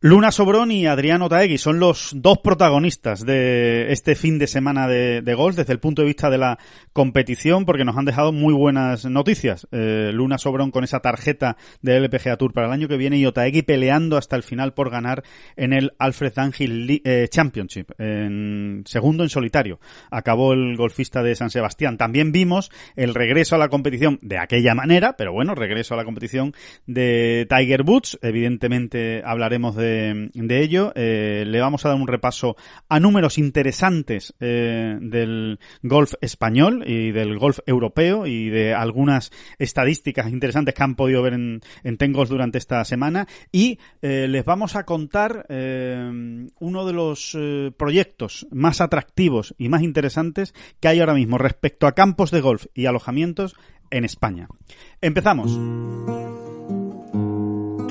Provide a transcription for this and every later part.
Luna Sobrón y Adrián Otaegui son los dos protagonistas de este fin de semana de, golf desde el punto de vista de la competición porque nos han dejado muy buenas noticias. Eh, Luna Sobrón con esa tarjeta del LPGA Tour para el año que viene y Otaegui peleando hasta el final por ganar en el Alfred Angel eh, Championship, en segundo en solitario. Acabó el golfista de San Sebastián. También vimos el regreso a la competición de aquella manera, pero bueno, regreso a la competición de Tiger Woods. Evidentemente hablaremos de de, ello. Eh, le vamos a dar un repaso a números interesantes eh, del golf español y del golf europeo y de algunas estadísticas interesantes que han podido ver en, Tengos durante esta semana. Y eh, les vamos a contar uno de los proyectos más atractivos y más interesantes que hay ahora mismo respecto a campos de golf y alojamientos en España. Empezamos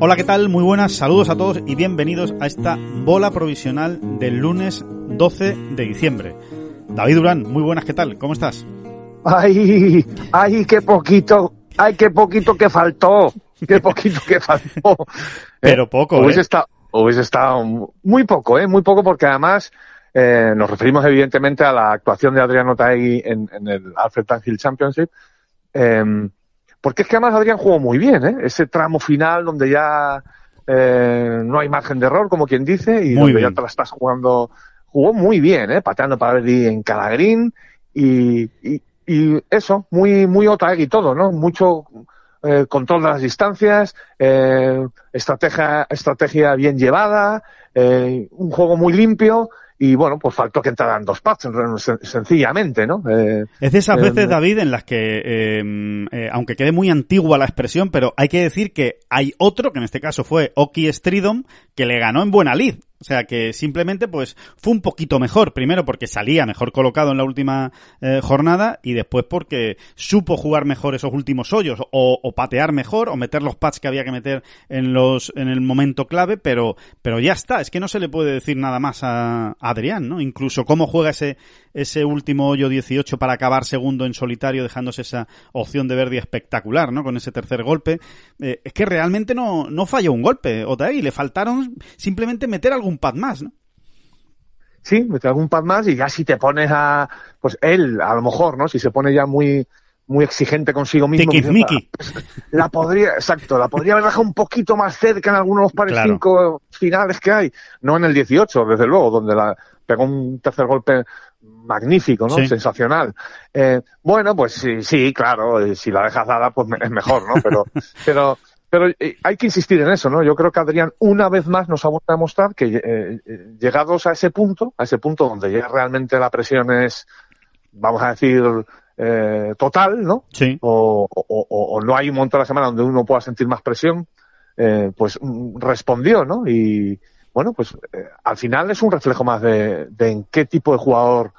Hola, ¿qué tal? Muy buenas, saludos a todos y bienvenidos a esta bola provisional del lunes 12 de diciembre. David Durán, muy buenas, ¿qué tal? ¿Cómo estás? Ay, ay, qué poquito, ay, qué poquito que faltó, qué poquito que faltó. Eh, Pero poco, eh, Está, hubiese estado muy poco, ¿eh? Muy poco porque además eh, nos referimos evidentemente a la actuación de Adriano Taegui en, en el Alfred Tangil Championship, Em, porque es que además Adrián jugó muy bien, ¿eh? Ese tramo final donde ya eh, no hay margen de error, como quien dice, y ya te la estás jugando. Jugó muy bien, ¿eh? Pateando para Verdi en Calagrín y, eso, muy, muy y todo, Mucho control de las distancias, estrategia, estrategia bien llevada, un juego muy limpio y bueno, pues faltó que entraran dos packs, sencillamente, ¿no? Eh, es de esas eh, veces, David, en las que, em, eh, aunque quede muy antigua la expresión, pero hay que decir que hay otro, que en este caso fue Oki Stridom, que le ganó en buena lid o sea que simplemente pues fue un poquito mejor, primero porque salía mejor colocado en la última eh, jornada y después porque supo jugar mejor esos últimos hoyos o, patear mejor o meter los pats que había que meter en los en el momento clave, pero pero ya está, es que no se le puede decir nada más a, Adrián, ¿no? Incluso cómo juega ese ese último hoyo 18 para acabar segundo en solitario dejándose esa opción de verde espectacular, ¿no? Con ese tercer golpe, eh, es que realmente no falló un golpe, ahí. le faltaron simplemente meter algún un pad más, ¿no? Sí, me traigo un pad más y ya si te pones a, pues él, a lo mejor, ¿no? Si se pone ya muy, muy exigente consigo mismo. Dice, ah, pues, La, podría, exacto, la podría haber dejado un poquito más cerca en algunos de los pares cinco finales que hay. No en el 18, desde luego, donde la, pegó un tercer golpe magnífico, ¿no? Sensacional. Eh, bueno, pues sí, sí, claro, eh, si la dejas dada, pues es mejor, ¿no? Pero, pero pero eh, hay que insistir en eso, ¿no? Yo creo que Adrián una vez más nos ha vuelto a mostrar que eh, eh, llegados a ese punto, a ese punto donde ya realmente la presión es, vamos a decir, total, ¿no? Sí. O, no hay un montón de la semana donde uno pueda sentir más presión, pues mm, respondió, ¿no? Y bueno, pues al final es un reflejo más de en qué tipo de jugador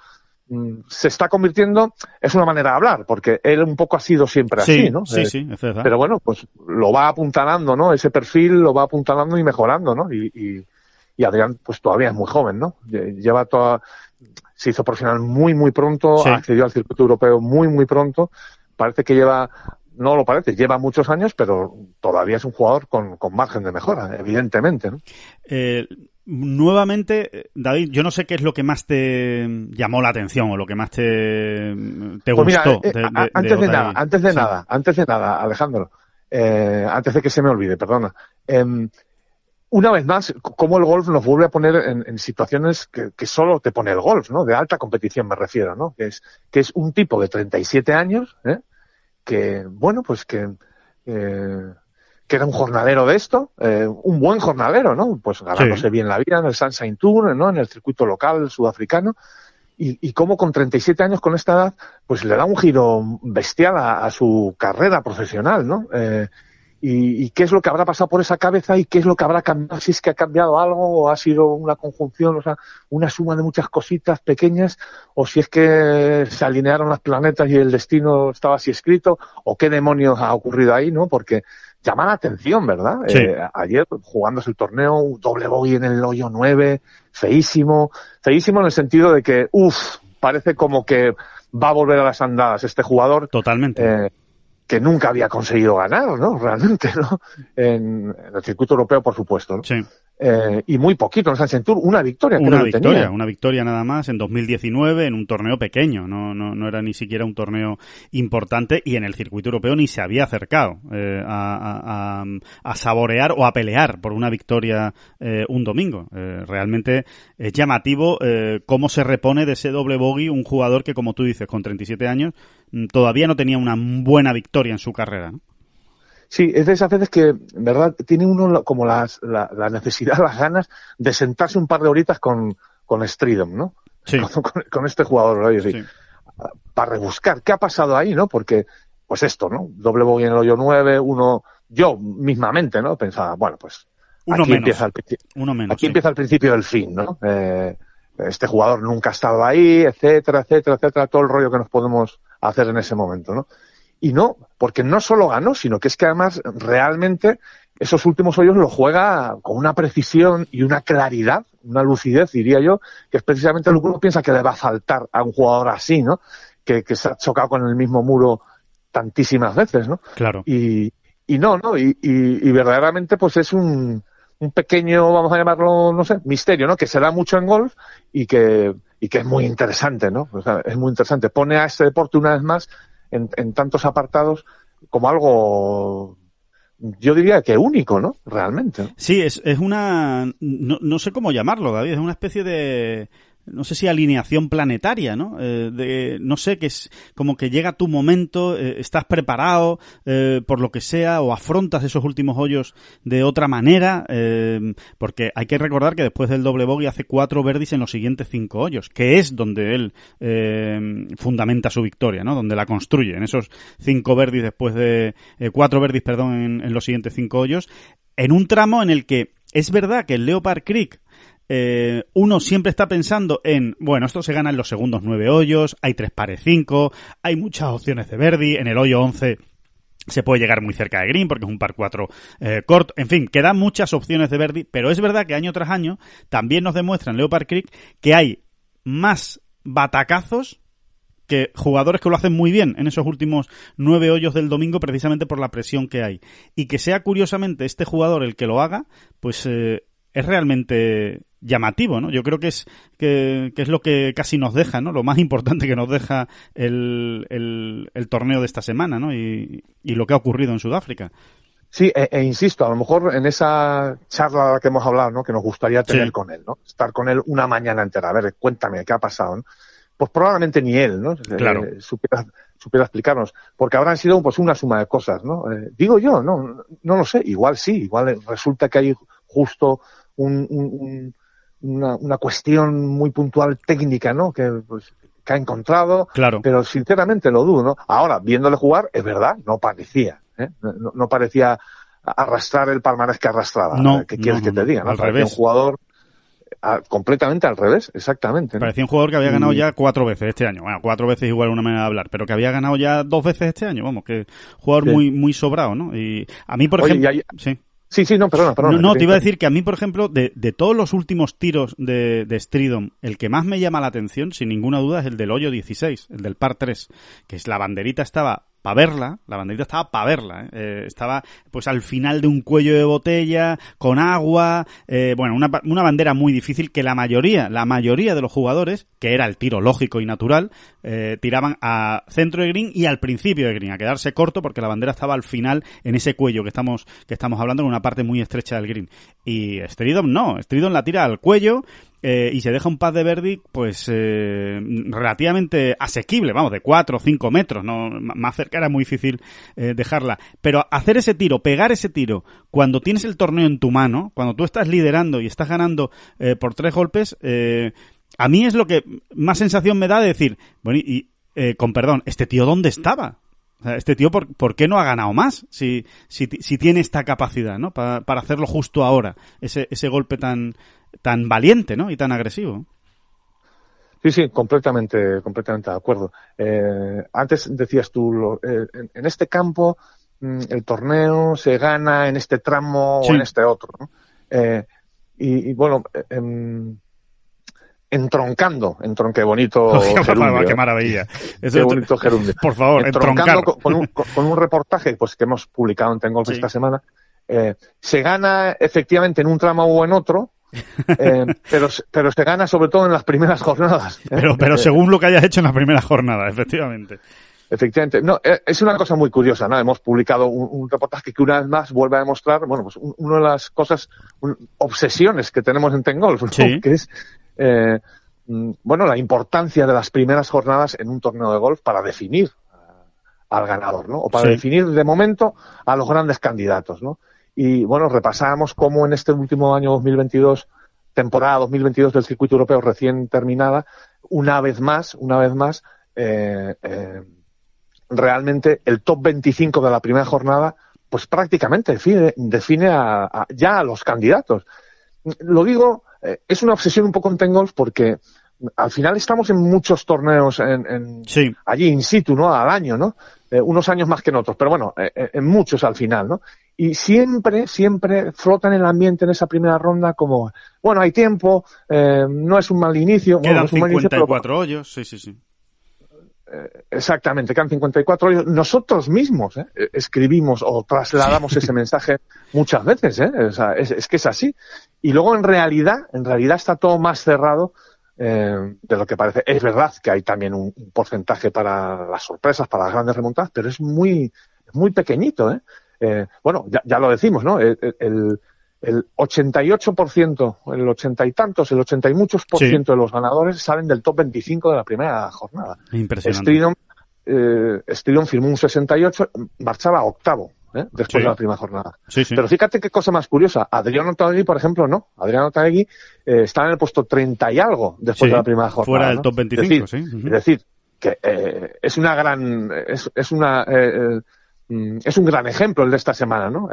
Mm, se está convirtiendo, es una manera de hablar, porque él un poco ha sido siempre así, ¿no? Sí, eh, sí, es Pero bueno, pues lo va apuntalando, ¿no? Ese perfil lo va apuntalando y mejorando, ¿no? Y, y, y Adrián, pues todavía es muy joven, ¿no? Lleva toda, se hizo profesional muy, muy pronto, accedió al circuito europeo muy, muy pronto. Parece que lleva, no lo parece, lleva muchos años, pero todavía es un jugador con, con margen de mejora, evidentemente, ¿no? Eh, Nuevamente, David, yo no sé qué es lo que más te llamó la atención o lo que más te, pues gustó. Eh, eh, antes de, nada, antes de nada, antes de nada, Alejandro, eh, antes de que se me olvide, perdona. Em, una vez más, cómo el golf nos vuelve a poner en, situaciones que, solo te pone el golf, ¿no? De alta competición me refiero, ¿no? Que es, que es un tipo de 37 años, que, bueno, pues que que era un jornalero de esto, eh, un buen jornalero, ¿no? Pues ganándose bien la vida en el Sunshine Tour, ¿no? En el circuito local sudafricano. Y, y cómo con 37 años, con esta edad, pues le da un giro bestial a, su carrera profesional, ¿no? Eh, y, qué es lo que habrá pasado por esa cabeza y qué es lo que habrá cambiado, si es que ha cambiado algo o ha sido una conjunción, o sea, una suma de muchas cositas pequeñas, o si es que se alinearon las planetas y el destino estaba así escrito, o qué demonios ha ocurrido ahí, ¿no? Porque llama la atención, ¿verdad? Eh, ayer jugándose el torneo, un doble bogey en el hoyo 9, feísimo, feísimo en el sentido de que, uff, parece como que va a volver a las andadas este jugador. Totalmente. Eh, que nunca había conseguido ganar, ¿no? Realmente, ¿no? En, el circuito europeo, por supuesto. ¿no? Sí. Eh, y muy poquito en una victoria. Una victoria, una victoria nada más en 2019 en un torneo pequeño, no, no, no, era ni siquiera un torneo importante y en el circuito europeo ni se había acercado eh, a, saborear o a pelear por una victoria eh, un domingo. realmente es llamativo cómo se repone de ese doble bogey un jugador que, como tú dices, con 37 años todavía no tenía una buena victoria en su carrera. ¿no? Sí, es de esas veces que, ¿verdad? Tiene uno como las, la, necesidad, las ganas de sentarse un par de horitas con, con ¿no? Sí. Con, este jugador, ¿no? Para rebuscar qué ha pasado ahí, ¿no? Porque, pues esto, ¿no? Doble bogey en el hoyo 9, uno, yo mismamente, ¿no? Pensaba, bueno, pues uno aquí, Empieza, el, aquí empieza el principio del fin, ¿no? Eh, este jugador nunca ha estado ahí, etcétera, etcétera, etcétera, todo el rollo que nos podemos hacer en ese momento, ¿no? Y no, porque no solo ganó, sino que es que además realmente esos últimos hoyos lo juega con una precisión y una claridad, una lucidez, diría yo, que es precisamente lo que uno piensa que le va a faltar a un jugador así, ¿no? Que, se ha chocado con el mismo muro tantísimas veces, ¿no? Claro. Y, no, ¿no? y verdaderamente, pues es un, un pequeño, vamos a llamarlo, no sé, misterio, ¿no? Que se da mucho en golf y que, que es muy interesante, ¿no? es muy interesante. Pone a este deporte una vez más en, tantos apartados como algo yo diría que único, ¿no? Realmente. Sí, es, es una... No, no, sé cómo llamarlo, David. Es una especie de, no sé si alineación planetaria, ¿no? Eh, de, no sé, que es como que llega tu momento, eh, estás preparado eh, por lo que sea o afrontas esos últimos hoyos de otra manera, porque hay que recordar que después del doble bogey hace cuatro verdis en los siguientes cinco hoyos, que es donde él fundamenta su victoria, ¿no? Donde la construye, en esos cinco verdis después de... cuatro verdis, perdón, en, en los siguientes cinco hoyos, en un tramo en el que es verdad que el Leopard Creek eh, uno siempre está pensando en, bueno, esto se gana en los segundos nueve hoyos, hay tres pares cinco, hay muchas opciones de Verdi, en el hoyo once se puede llegar muy cerca de Green porque es un par 4 eh, corto. En fin, quedan muchas opciones de Verdi, pero es verdad que año tras año también nos en Leopard Creek que hay más batacazos que jugadores que lo hacen muy bien en esos últimos nueve hoyos del domingo precisamente por la presión que hay. Y que sea curiosamente este jugador el que lo haga, pues eh, es realmente llamativo, ¿no? Yo creo que es, que, es lo que casi nos deja, ¿no? Lo más importante que nos deja el, torneo de esta semana, ¿no? Y, lo que ha ocurrido en Sudáfrica. Sí, e, e, insisto, a lo mejor en esa charla que hemos hablado, ¿no? Que nos gustaría tener con él, ¿no? Estar con él una mañana entera. A ver, cuéntame, ¿qué ha pasado? Pues probablemente ni él, ¿no? Eh, claro. Eh, supiera, explicarnos. Porque habrán sido pues una suma de cosas, ¿no? Eh, digo yo, no, no lo sé. Igual sí, igual resulta que hay justo una, cuestión muy puntual técnica, ¿no? Que, pues, ha encontrado, pero sinceramente lo dudo, ¿no? Ahora, viéndole jugar, es verdad, no parecía, ¿eh? no, parecía arrastrar el palmarés que arrastraba. No, ¿Qué quieres que te diga? Al revés. Un jugador ah, completamente al revés, exactamente. Parecía un jugador que había ganado ya cuatro veces este año. Bueno, cuatro veces igual una manera de hablar, pero que había ganado ya dos veces este año, vamos, que jugador muy muy sobrado, ¿no? Y a mí, por ejemplo... sí. Sí, sí, no, perdona, perdona. No, te iba a decir que a mí, por ejemplo, de, todos los últimos tiros de, de Stridom, el que más me llama la atención, sin ninguna duda, es el del hoyo 16, el del par 3, que es la banderita estaba para verla, la banderita estaba para verla, ¿eh? Eh, estaba pues al final de un cuello de botella, con agua, eh, bueno, una, una bandera muy difícil que la mayoría, la mayoría de los jugadores, que era el tiro lógico y natural, tiraban a centro de green y al principio de green, a quedarse corto porque la bandera estaba al final en ese cuello que estamos, que estamos hablando, en una parte muy estrecha del green. Y Stridom no, Stridom la tira al cuello eh, y se deja un pad de Verdi pues eh, relativamente asequible, vamos, de 4 o 5 metros, no más cerca era muy difícil eh, dejarla, pero hacer ese tiro, pegar ese tiro, cuando tienes el torneo en tu mano, cuando tú estás liderando y estás ganando por tres golpes, a mí es lo que más sensación me da de decir, bueno, y con perdón, ¿este tío dónde estaba? este tío, ¿por, qué no ha ganado más? Si, si tiene esta capacidad, ¿no? Para, para hacerlo justo ahora, ese, ese golpe tan, tan valiente, ¿no? Y tan agresivo. Sí, sí, completamente, completamente de acuerdo. Eh, antes decías tú, eh, en, este campo mm, el torneo se gana en este tramo o en este otro. Eh, y, bueno, em, entroncando, entronque bonito. Gerundio, qué maravilla. bonito gerundio. Por favor, entroncando con, un, reportaje pues, que hemos publicado en Tengolf esta semana. se gana efectivamente en un tramo o en otro, eh, pero, pero se gana sobre todo en las primeras jornadas. Pero, pero según lo que hayas hecho en las primeras jornadas, efectivamente. Efectivamente. No, eh, es una cosa muy curiosa, ¿no? Hemos publicado un, reportaje que una vez más vuelve a demostrar, bueno, pues una de las cosas, obsesiones que tenemos en Tengolf, golf, que es, eh, mm, bueno, la importancia de las primeras jornadas en un torneo de golf para definir al ganador, ¿no? O para definir de momento a los grandes candidatos, ¿no? Y bueno, repasamos cómo en este último año 2022, temporada 2022 del circuito europeo recién terminada, una vez más, una vez más, eh, eh, realmente el top 25 de la primera jornada, pues prácticamente define, define ya a los candidatos. Lo digo, eh, es una obsesión un poco en Tengolf porque al final estamos en muchos torneos en, allí in situ, ¿no? Al año, ¿no? Eh, unos años más que en otros, pero bueno, eh, eh, en muchos al final, ¿no? Y siempre, siempre flota en el ambiente en esa primera ronda como, bueno, hay tiempo, no es un mal inicio. Quedan 54 hoyos, sí, sí, sí. Exactamente, quedan 54 hoyos. Nosotros mismos escribimos o trasladamos ese mensaje muchas veces, es, es que es así. Y luego en realidad, en realidad está todo más cerrado eh, de lo que parece. Es verdad que hay también un, porcentaje para las sorpresas, para las grandes remontadas, pero es muy, muy pequeñito. ¿eh? eh bueno, ya, ya, lo decimos, ¿no? El, el, el 88%, el 80 y tantos, el 80 y muchos por ciento de los ganadores salen del top 25 de la primera jornada. Impresionante. eh, firmó un 68, marchaba octavo ¿eh? después de la primera jornada. Pero fíjate qué cosa más curiosa. Adrián Otaegui, por ejemplo, no. Adrián Otaegui eh, está en el puesto 30 y algo después de la primera jornada. Fuera del top 25, decir, sí. Es decir, que eh, es una gran. Es, una. Mm, es un gran ejemplo el de esta semana, ¿no?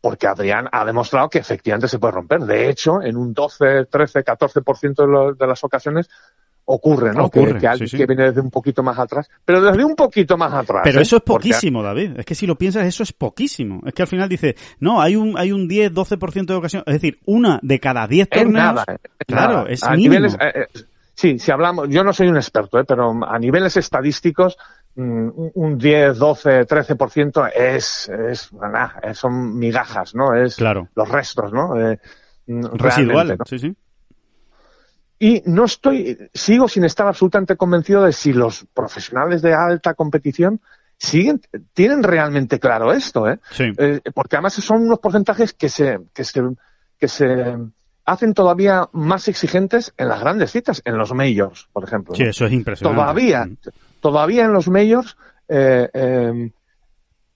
porque Adrián ha demostrado que efectivamente se puede romper. De hecho, en un 12, 13, 14% de las ocasiones ocurre, ¿no? Ocurre, que, viene desde un poquito más atrás, pero desde un poquito más atrás. Pero ¿eh? eso es poquísimo, David. Es que si lo piensas, eso es poquísimo. Es que al final dice, no, hay un hay un 10, 12% de ocasión, es decir, una de cada 10 torneos. nada, claro, es a mínimo. Eh, eh, sí, si hablamos, yo no soy un experto, pero a niveles estadísticos mm, un 10, 12, 13% es, es son migajas, ¿no? Es claro. los restos, ¿no? Mm, residuales ¿no? sí, sí. Y no estoy, sigo sin estar absolutamente convencido de si los profesionales de alta competición siguen, tienen realmente claro esto, ¿eh? eh porque además son unos porcentajes que se, que se, hacen todavía más exigentes en las grandes citas, en los majors, por ejemplo. Sí, eso es impresionante. Todavía, mm. todavía en los majors, eh, em,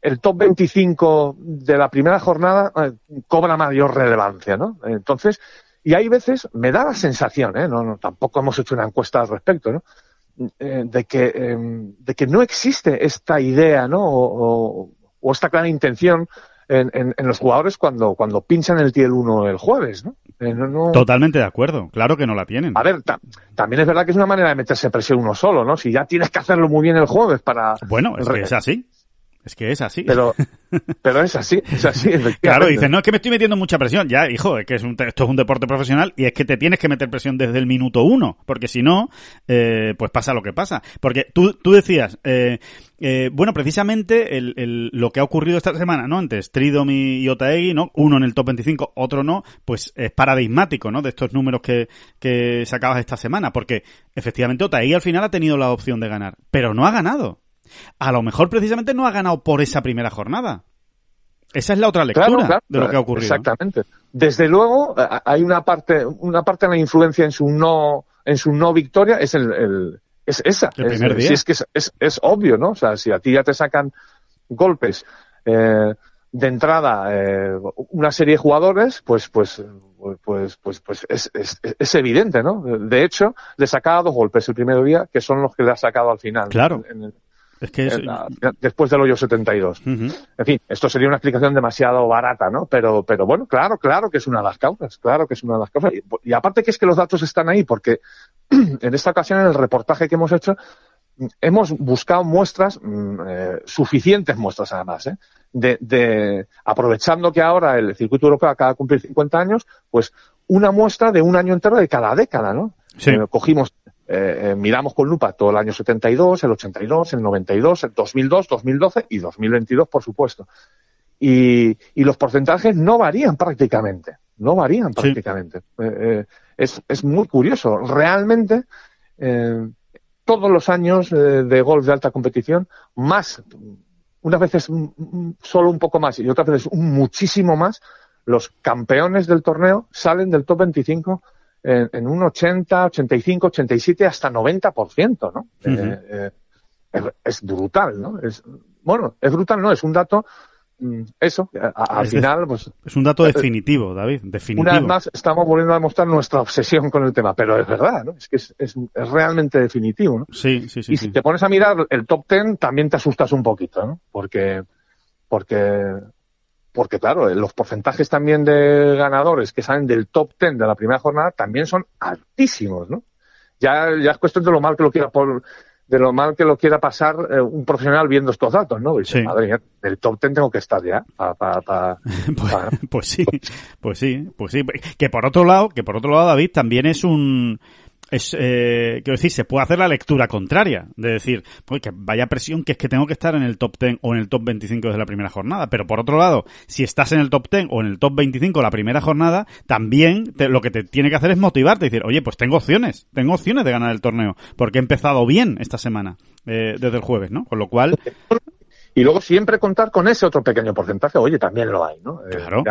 el top 25 de la primera jornada eh, cobra mayor relevancia, ¿no? Entonces, y hay veces, me da la sensación, ¿eh? no, no, tampoco hemos hecho una encuesta al respecto, eh, de, que, em, de que no existe esta idea ¿no? o, esta clara intención en, los jugadores cuando, cuando pinchan el tier 1 el jueves. Eh, ¿no? Totalmente de acuerdo, claro que no la tienen. A ver, también es verdad que es una manera de meterse presión uno solo, ¿no? Si ya tienes que hacerlo muy bien el jueves para... Bueno, es así. Es que es así. Pero, pero es así, es así. Claro, dices, no, es que me estoy metiendo mucha presión. Ya, hijo, es que es un, esto es un deporte profesional y es que te tienes que meter presión desde el minuto uno, porque si no, eh, pues pasa lo que pasa. Porque tú, tú decías, eh, eh, bueno, precisamente el, lo que ha ocurrido esta semana, ¿no? Antes, Tridom y Otaegui, ¿no? Uno en el top 25, otro no, pues es paradigmático, ¿no? De estos números que, que sacabas esta semana, porque efectivamente Otaegi al final ha tenido la opción de ganar, pero no ha ganado. A lo mejor precisamente no ha ganado por esa primera jornada. Esa es la otra lectura de lo que ha ocurrido. Exactamente. Desde luego, eh, hay una parte, una parte de la influencia en su no, en su no victoria, es esa. es, eh, Si es que es, es, obvio, ¿no? O sea, si a ti ya te sacan golpes eh, de entrada una serie de jugadores, pues, pues, pues, pues, pues es, es, evidente, ¿no? De hecho, le sacaba dos golpes el primer día, que son los que le ha sacado al final. Claro. Eh, después del hoyo 72. En fin, esto sería una explicación demasiado barata, ¿no? Pero, pero bueno, claro, claro que es una de las causas, claro que es una de las causas. Y, aparte que es que los datos están ahí, porque en esta ocasión, en el reportaje que hemos hecho, hemos buscado muestras, mm, eh, suficientes muestras además, ¿eh? de, aprovechando que ahora el circuito europeo acaba de cumplir 50 años, pues una muestra de un año entero de cada década, ¿no? Sí. cogimos eh, eh, miramos con lupa todo el año 72, el 82, el 92, el 2002, 2012 y 2022, por supuesto. Y, y los porcentajes no varían prácticamente, no varían prácticamente. Eh, es, muy curioso. Realmente, todos los años de golf de alta competición, más, unas veces solo un poco más y otras veces muchísimo más, los campeones del torneo salen del top 25 en, un 80, 85, 87, hasta 90%, ¿no? Eh, eh, es, brutal, ¿no? bueno, es brutal, no, es un dato, mm, eso, al final, pues... Es un dato eh, definitivo, David, definitivo. Una vez más, estamos volviendo a demostrar nuestra obsesión con el tema, pero es verdad, ¿no? Es que es, realmente definitivo, ¿no? Sí, sí, sí. Y si te pones a mirar el top ten, también te asustas un poquito, ¿no? Porque, porque porque claro, eh, los porcentajes también de ganadores que salen del top ten de la primera jornada también son altísimos, ¿no? Ya, ya es cuestión de lo mal que lo quiera por, de lo mal que lo quiera pasar eh, un profesional viendo estos datos, ¿no? madre mía, del top ten tengo que estar ya. pues, pues, sí, pues sí, pues sí. Que por otro lado, que por otro lado, David, también es un es, eh, quiero decir, se puede hacer la lectura contraria, de decir, pues que vaya presión, que es que tengo que estar en el top 10 o en el top 25 desde la primera jornada. Pero por otro lado, si estás en el top 10 o en el top 25 la primera jornada, también lo que te tiene que hacer es motivarte, y decir, oye, pues tengo opciones, tengo opciones de ganar el torneo, porque he empezado bien esta semana, eh, desde el jueves, ¿no? Con lo cual... Y luego siempre contar con ese otro pequeño porcentaje, oye, también lo hay, ¿no? Eh, claro.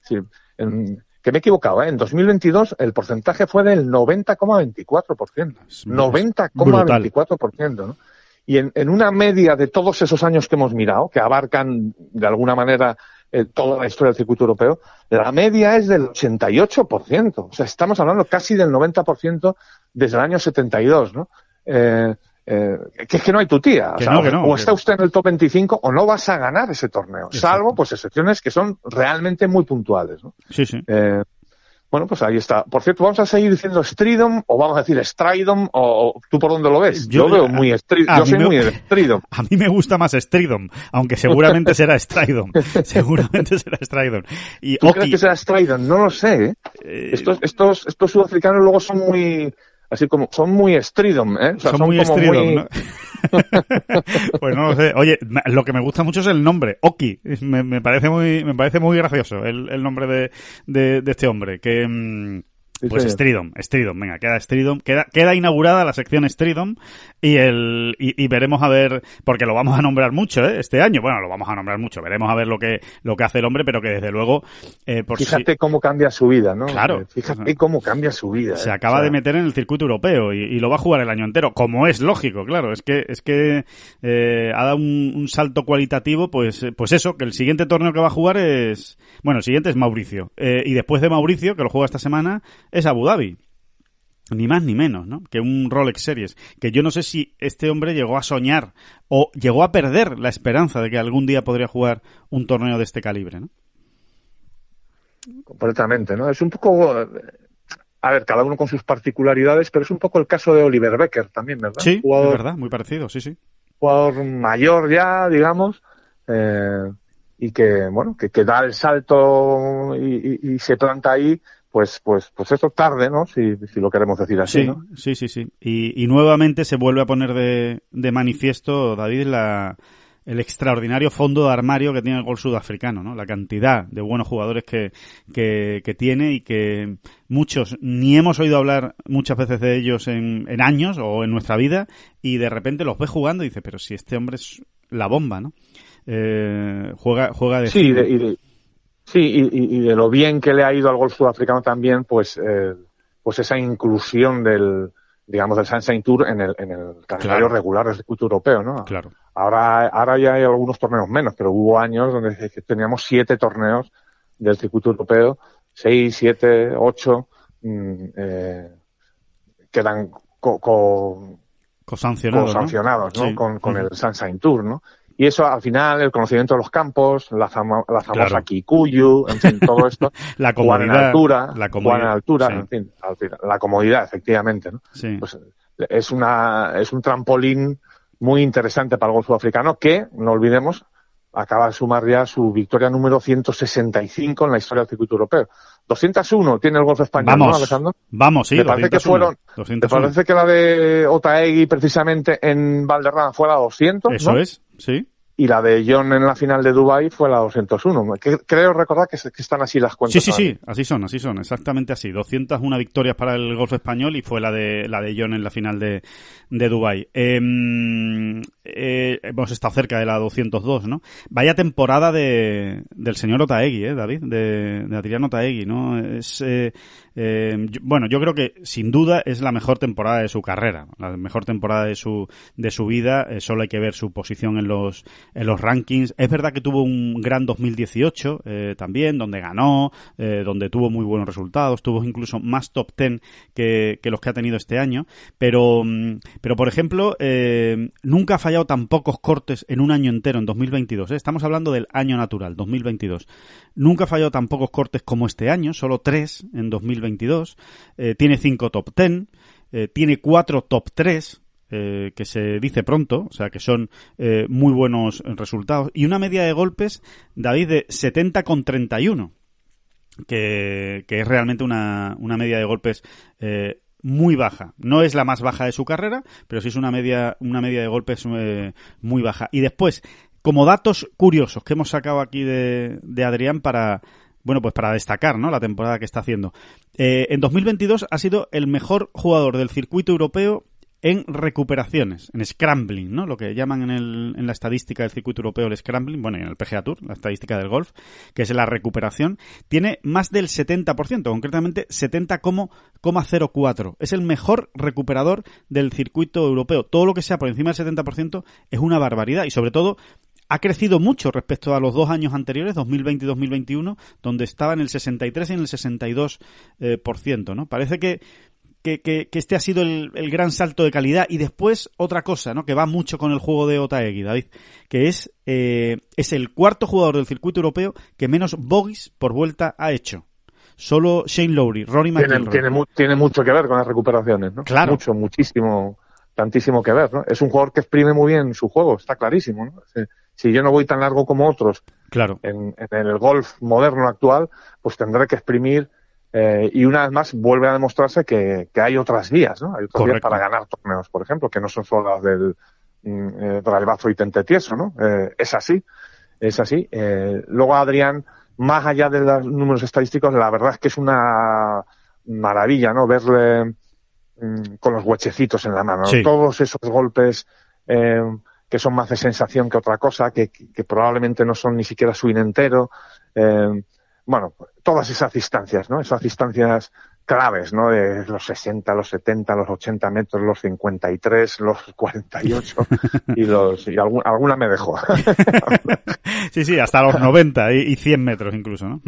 sí, en, que me he equivocado, ¿eh? en 2022 el porcentaje fue del 90,24%. 90,24%. ¿no? Y en, una media de todos esos años que hemos mirado, que abarcan de alguna manera eh, toda la historia del circuito europeo, la media es del 88%. O sea, estamos hablando casi del 90% desde el año 72, ¿no? Eh, eh, que es que no hay tu tía. O, sea, o está usted en el top 25 o no vas a ganar ese torneo, salvo pues excepciones que son realmente muy puntuales. Sí, sí. Eh, bueno, pues ahí está. Por cierto, ¿vamos a seguir diciendo Stridom o vamos a decir Stridom o, tú por dónde lo ves? Yo, veo muy Stridom. A mí me gusta más Stridom, aunque seguramente será Stridom. seguramente será Stridom. Y, crees que será Stridom? No lo sé. ¿eh? estos, estos, estos sudafricanos luego son muy así como son muy stridom, ¿eh? son, muy estridom, pues no lo sé. Oye, lo que me gusta mucho es el nombre, Oki. Me, parece muy, me parece muy gracioso el, nombre de, este hombre. Que mm, pues Stridom, Stridom, venga, queda Stridom, queda, queda inaugurada la sección Stridom y el y, veremos a ver, porque lo vamos a nombrar mucho ¿eh? este año, bueno, lo vamos a nombrar mucho, veremos a ver lo que lo que hace el hombre, pero que desde luego... Eh, por Fíjate cómo cambia su vida, ¿no? Claro. Eh, fíjate cómo cambia su vida. Se ¿eh? acaba de meter en el circuito europeo y, lo va a jugar el año entero, como es lógico, claro, es que es que ha dado un, un, salto cualitativo, pues, pues eso, que el siguiente torneo que va a jugar es... Bueno, el siguiente es Mauricio. y después de Mauricio, que lo juega esta semana, es Abu Dhabi. Ni más ni menos, ¿no? Que un Rolex Series. Que yo no sé si este hombre llegó a soñar o llegó a perder la esperanza de que algún día podría jugar un torneo de este calibre, ¿no? Completamente, ¿no? Es un poco. A ver, cada uno con sus particularidades, pero es un poco el caso de Oliver Becker también, ¿verdad? Sí, verdad, muy parecido, sí, sí. Jugador mayor ya, digamos. Eh, y que bueno que, que da el salto y, se planta ahí pues, pues, pues eso tarde, ¿no? Si, si lo queremos decir así. Sí, ¿no? sí, sí. sí. Y, y, nuevamente se vuelve a poner de, de manifiesto, David, la, el extraordinario fondo de armario que tiene el gol sudafricano, ¿no? La cantidad de buenos jugadores que, que, que tiene y que muchos ni hemos oído hablar muchas veces de ellos en, en, años o en nuestra vida y de repente los ve jugando y dice, pero si este hombre es la bomba, ¿no? Eh, juega, juega de... Sí, y de Sí, y, de lo bien que le ha ido al golf sudafricano también, pues, eh, pues esa inclusión del, digamos, del Sunshine Tour en el, calendario regular del circuito europeo, ¿no? Claro. Ahora, ahora ya hay algunos torneos menos, pero hubo años donde teníamos siete torneos del circuito europeo, seis, siete, ocho, quedan mm, eh, que co, co, sancionados, ¿no? Con, con el Sunshine Tour, ¿no? Y eso, al final, el conocimiento de los campos, la, fama, la famosa Kikuyu, en fin, todo esto. la comodidad. la comodidad, la comodidad, efectivamente, ¿no? Pues es, una, es un trampolín muy interesante para el golfo africano que, no olvidemos, acaba de sumar ya su victoria número 165 en la historia del circuito europeo. 201 tiene el golf español, vamos, ¿no, Alejandro? Vamos, sí. Me parece 201, que fueron, 201. parece que la de Otaegui precisamente en Valderrama fue la 200, Eso es, sí y la de John en la final de Dubai fue la 201. Creo recordar que, están así las cuentas. Sí, sí, sí, así son, así son, exactamente así. 201 victorias para el Golfo español y fue la de la de John en la final de, de Dubai. Em, eh, hemos estado cerca de la 202, ¿no? Vaya temporada de, del señor Otaegui, ¿eh, David? De, de Adriano Otaegui, ¿no? Es, eh, em, bueno, yo creo que sin duda es la mejor temporada de su carrera, la mejor temporada de su, de su vida. Eh, solo hay que ver su posición en los en los rankings. Es verdad que tuvo un gran 2018 eh, también, donde ganó, eh, donde tuvo muy buenos resultados, tuvo incluso más top 10 que, los que ha tenido este año, pero, mm, pero por ejemplo, eh, nunca ha fallado tan pocos cortes en un año entero, en 2022. ¿eh? Estamos hablando del año natural, 2022. Nunca ha fallado tan pocos cortes como este año, solo tres en 2022. tiene cinco top 10. tiene cuatro top 3 eh, que se dice pronto, o sea que son eh, muy buenos resultados, y una media de golpes, David, de 70 con 31, que, es realmente una, media de golpes eh, muy baja. No es la más baja de su carrera, pero sí es una media, una media de golpes muy baja. Y después, como datos curiosos que hemos sacado aquí de, de Adrián para, bueno, pues para destacar, ¿no? La temporada que está haciendo. en 2022 ha sido el mejor jugador del circuito europeo en recuperaciones, en scrambling, ¿no? Lo que llaman en, el, en la estadística del circuito europeo el scrambling, bueno, en el PGA Tour, la estadística del golf, que es la recuperación, tiene más del 70%, concretamente 70,04. Es el mejor recuperador del circuito europeo. Todo lo que sea por encima del 70% es una barbaridad y sobre todo ha crecido mucho respecto a los dos años anteriores, 2020 y 2021, donde estaba en el 63 y en el 62%, eh, ¿no? Parece que que, este ha sido el, gran salto de calidad. Y después, otra cosa, ¿no? Que va mucho con el juego de Otaegui, David, que es, eh, es el cuarto jugador del circuito europeo que menos bogies por vuelta ha hecho. Solo Shane Lowry, Rory McIlroy. Tiene, mucho que ver con las recuperaciones, ¿no? Claro. Mucho, muchísimo, tantísimo que ver, ¿no? Es un jugador que exprime muy bien su juego, está clarísimo, ¿no? Si, yo no voy tan largo como otros claro. en, en el golf moderno actual, pues tendré que exprimir eh, y una vez más vuelve a demostrarse que, hay otras vías, ¿no? Hay otras vías para ganar torneos, por ejemplo, que no son solo las del mm, eh, y tente tieso, ¿no? Eh, es así, es así. Eh, luego Adrián, más allá de los números estadísticos, la verdad es que es una maravilla, ¿no? Verle mm, con los huechecitos en la mano, todos esos golpes que son más de sensación que otra cosa, que, probablemente no son ni siquiera su entero bueno, todas esas distancias, ¿no? Esas distancias claves, ¿no? De los 60, los 70, los 80 metros, los 53, los 48 y los y alguna me dejó. sí, sí, hasta los 90 y, 100 metros incluso, ¿no?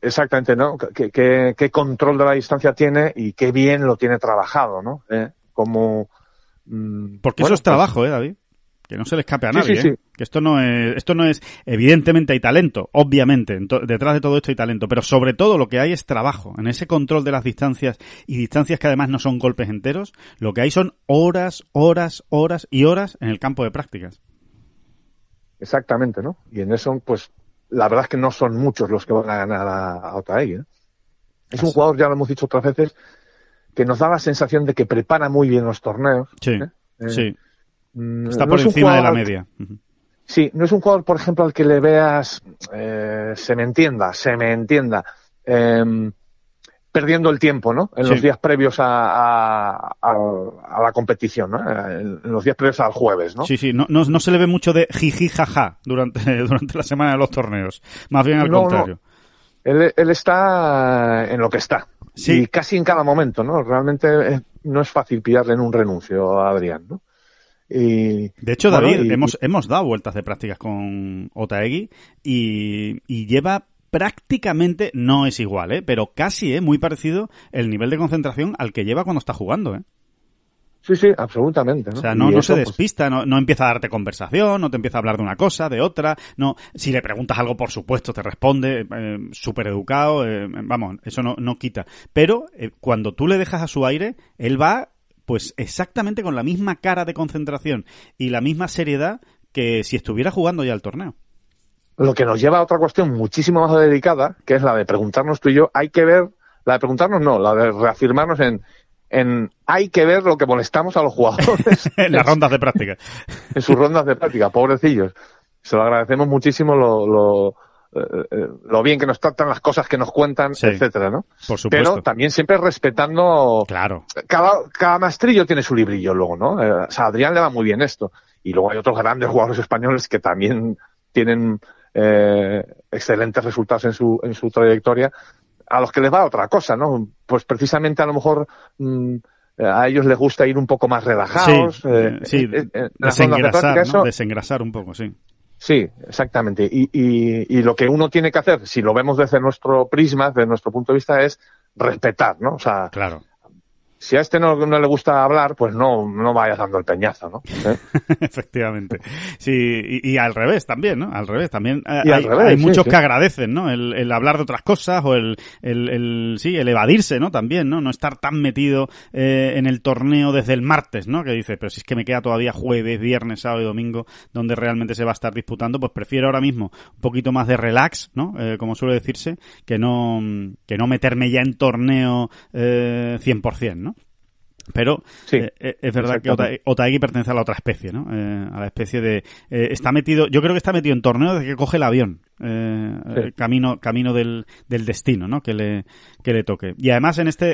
Exactamente, ¿no? ¿Qué, control de la distancia tiene y qué bien lo tiene trabajado, ¿no? ¿Eh? Como... Mm, Porque eso es pues trabajo, ¿eh, David? que no se le escape a nadie. ¿eh? Que esto no es, esto no es, evidentemente hay talento, obviamente, detrás de todo esto hay talento, pero sobre todo lo que hay es trabajo. En ese control de las distancias y distancias que además no son golpes enteros, lo que hay son horas, horas, horas y horas en el campo de prácticas. Exactamente, ¿no? Y en eso, pues, la verdad es que no son muchos los que van a ganar a, a ¿eh? Es un jugador, ya lo hemos dicho otras veces, que nos da la sensación de que prepara muy bien los torneos. Sí, ¿eh? sí. Mm, está por encima de la media. sí, no es un jugador, por ejemplo, al que le veas, eh, se me entienda, se me entienda, em, perdiendo el tiempo, ¿no? En los días previos a, la competición, ¿no? En los días previos al jueves, ¿no? Sí, sí, no, no, se le ve mucho de jiji, jaja durante, durante la semana de los torneos. Más bien al contrario. Él, él, está en lo que está. Sí. Y casi en cada momento, ¿no? Realmente eh, no es fácil pillarle en un renuncio a Adrián, ¿no? Eh, de hecho, David, hemos, hemos dado vueltas de prácticas con Otaegi y, lleva prácticamente, no es igual, ¿eh? pero casi es ¿eh? muy parecido el nivel de concentración al que lleva cuando está jugando. ¿eh? Sí, sí, absolutamente. ¿no? O sea, no, se pues, despista, no, empieza a darte conversación, no te empieza a hablar de una cosa, de otra. No, si le preguntas algo, por supuesto, te responde, super súper educado, vamos, eso no, no quita. Pero cuando tú le dejas a su aire, él va pues exactamente con la misma cara de concentración y la misma seriedad que si estuviera jugando ya el torneo. Lo que nos lleva a otra cuestión muchísimo más delicada que es la de preguntarnos tú y yo, hay que ver, la de preguntarnos no, la de reafirmarnos en, en hay que ver lo que molestamos a los jugadores. en las rondas de práctica. en sus rondas de práctica, pobrecillos. Se lo agradecemos muchísimo lo, eh, eh, lo bien que nos tratan, las cosas que nos cuentan, etcétera, ¿no? Pero también siempre respetando. Claro. Cada, cada maestrillo tiene su librillo luego, ¿no? Eh, o sea, a Adrián le va muy bien esto. Y luego hay otros grandes jugadores españoles que también tienen excelentes resultados en su, en su trayectoria, a los que les va otra cosa, ¿no? Pues precisamente a lo mejor mm, a ellos les gusta ir un poco más relajados. Sí, desengrasar un poco, sí. Sí, exactamente. Y, lo que uno tiene que hacer, si lo vemos desde nuestro prisma, desde nuestro punto de vista, es respetar, ¿no? O sea, claro si a este no, le gusta hablar, pues no, no vayas dando el peñazo, ¿no? ¿Eh? Efectivamente. Sí, y, al revés también, ¿no? Al revés también. Eh, y hay, al revés, hay muchos que agradecen, ¿no? El, hablar de otras cosas o el, el, el, sí, el evadirse, ¿no? También, ¿no? No estar tan metido eh, en el torneo desde el martes, ¿no? Que dices, pero si es que me queda todavía jueves, viernes, sábado y domingo donde realmente se va a estar disputando, pues prefiero ahora mismo un poquito más de relax, ¿no? como suele decirse, que no, que no meterme ya en torneo 100%, ¿no? Pero eh, eh, es verdad que Ota, pertenece a la otra especie, ¿no? Eh, a la especie de... está metido, yo creo que está metido en torneo desde que coge el avión, camino, camino del, destino, ¿no? Que le, le toque. Y además en este...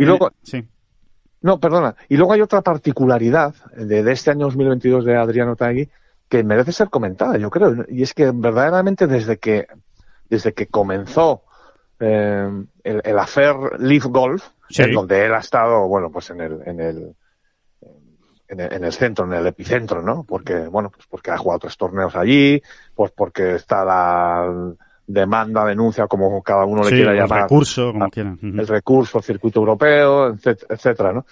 No, perdona. Y luego hay otra particularidad de, este año 2022 de Adriano Otaegui que merece ser comentada, yo creo. Y es que verdaderamente desde que, desde que comenzó... Eh, el, affair Leaf Golf, donde él ha estado, bueno, pues en el, en el, en el, centro, en el epicentro, ¿no? Porque, bueno, pues porque ha jugado tres torneos allí, pues porque está la demanda, denuncia, como cada uno le quiera el Recurso, El recurso, circuito europeo, etcétera, ¿no?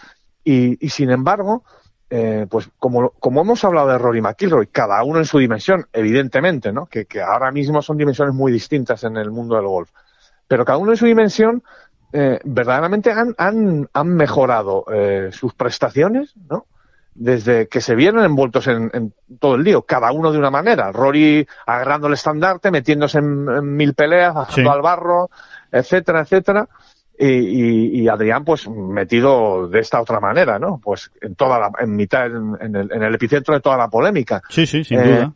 Y, sin embargo, eh, pues como, como hemos hablado de Rory McIlroy, cada uno en su dimensión, evidentemente, ¿no? que ahora mismo son dimensiones muy distintas en el mundo del golf pero cada uno en su dimensión eh, verdaderamente han, han, mejorado eh, sus prestaciones, ¿no? Desde que se vieron envueltos en, todo el lío, cada uno de una manera. Rory agarrando el estandarte, metiéndose en, mil peleas, bajando al barro, etcétera, etcétera. Y, Adrián, pues metido de esta otra manera, ¿no? Pues en toda la, en mitad, en, el, epicentro de toda la polémica. Sí, sí, sin duda.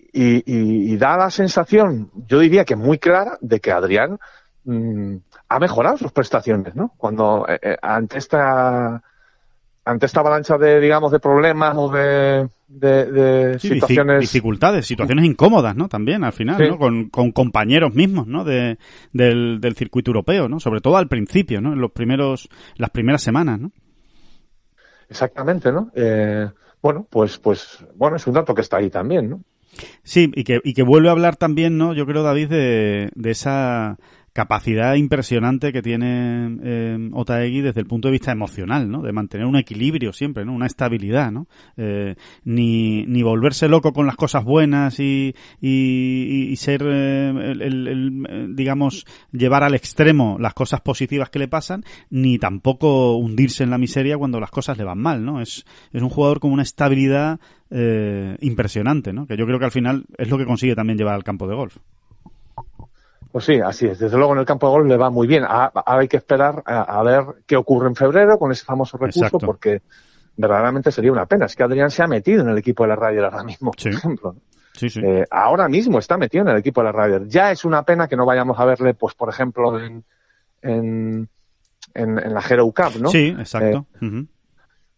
Eh, y, y, da la sensación, yo diría que muy clara, de que Adrián Mm, ha mejorado sus prestaciones, ¿no? Cuando eh, eh, ante esta ante esta avalancha de digamos de problemas o de, situaciones dificultades situaciones incómodas no también al final ¿no? Con, compañeros mismos no de, del, circuito europeo no sobre todo al principio no en los primeros las primeras semanas no exactamente no eh, bueno pues pues bueno es un dato que está ahí también no sí y que y que vuelve a hablar también no yo creo David de, de esa capacidad impresionante que tiene eh, desde el punto de vista emocional, ¿no? De mantener un equilibrio siempre, ¿no? Una estabilidad, ¿no? Eh, ni, ni volverse loco con las cosas buenas y, y, ser, eh, el, digamos, llevar al extremo las cosas positivas que le pasan, ni tampoco hundirse en la miseria cuando las cosas le van mal, ¿no? Es, es un jugador con una estabilidad eh, impresionante, ¿no? Que yo creo que al final es lo que consigue también llevar al campo de golf. Pues sí, así es. Desde luego en el campo de gol le va muy bien. Ah, ahora hay que esperar a, ver qué ocurre en febrero con ese famoso recurso, porque verdaderamente sería una pena. Es que Adrián se ha metido en el equipo de la radio ahora mismo, por ejemplo. Eh, ahora mismo está metido en el equipo de la Radio. Ya es una pena que no vayamos a verle, pues, por ejemplo, en, en, en, la Hero Cup, ¿no? Sí, exacto. Eh,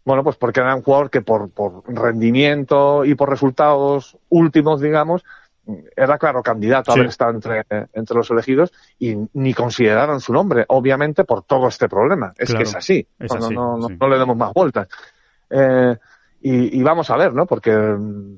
bueno, pues porque era un jugador que por, por rendimiento y por resultados últimos, digamos, era claro candidato a haber estado entre, entre los elegidos y ni consideraron su nombre, obviamente por todo este problema. Es que es así, no, le demos más vueltas. Eh, y, vamos a ver, ¿no? Porque, mm,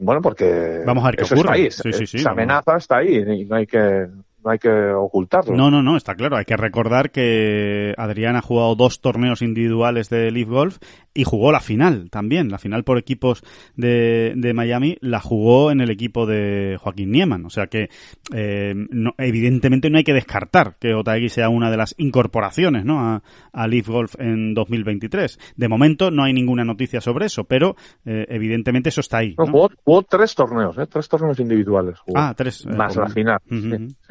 bueno, porque vamos a ver esa amenaza está ahí y no hay que, no hay que ocultarlo. No, no, no, está claro. Hay que recordar que Adrián ha jugado dos torneos individuales de Leaf Golf y jugó la final también. La final por equipos de, Miami la jugó en el equipo de Joaquín Nieman. O sea que, eh, evidentemente, no hay que descartar que Otaegui sea una de las incorporaciones ¿no? a, Leaf Golf en 2023. De momento no hay ninguna noticia sobre eso, pero eh, evidentemente eso está ahí. ¿no? jugó, tres torneos, ¿eh? tres torneos individuales. Ah, tres. Eh, Más la final.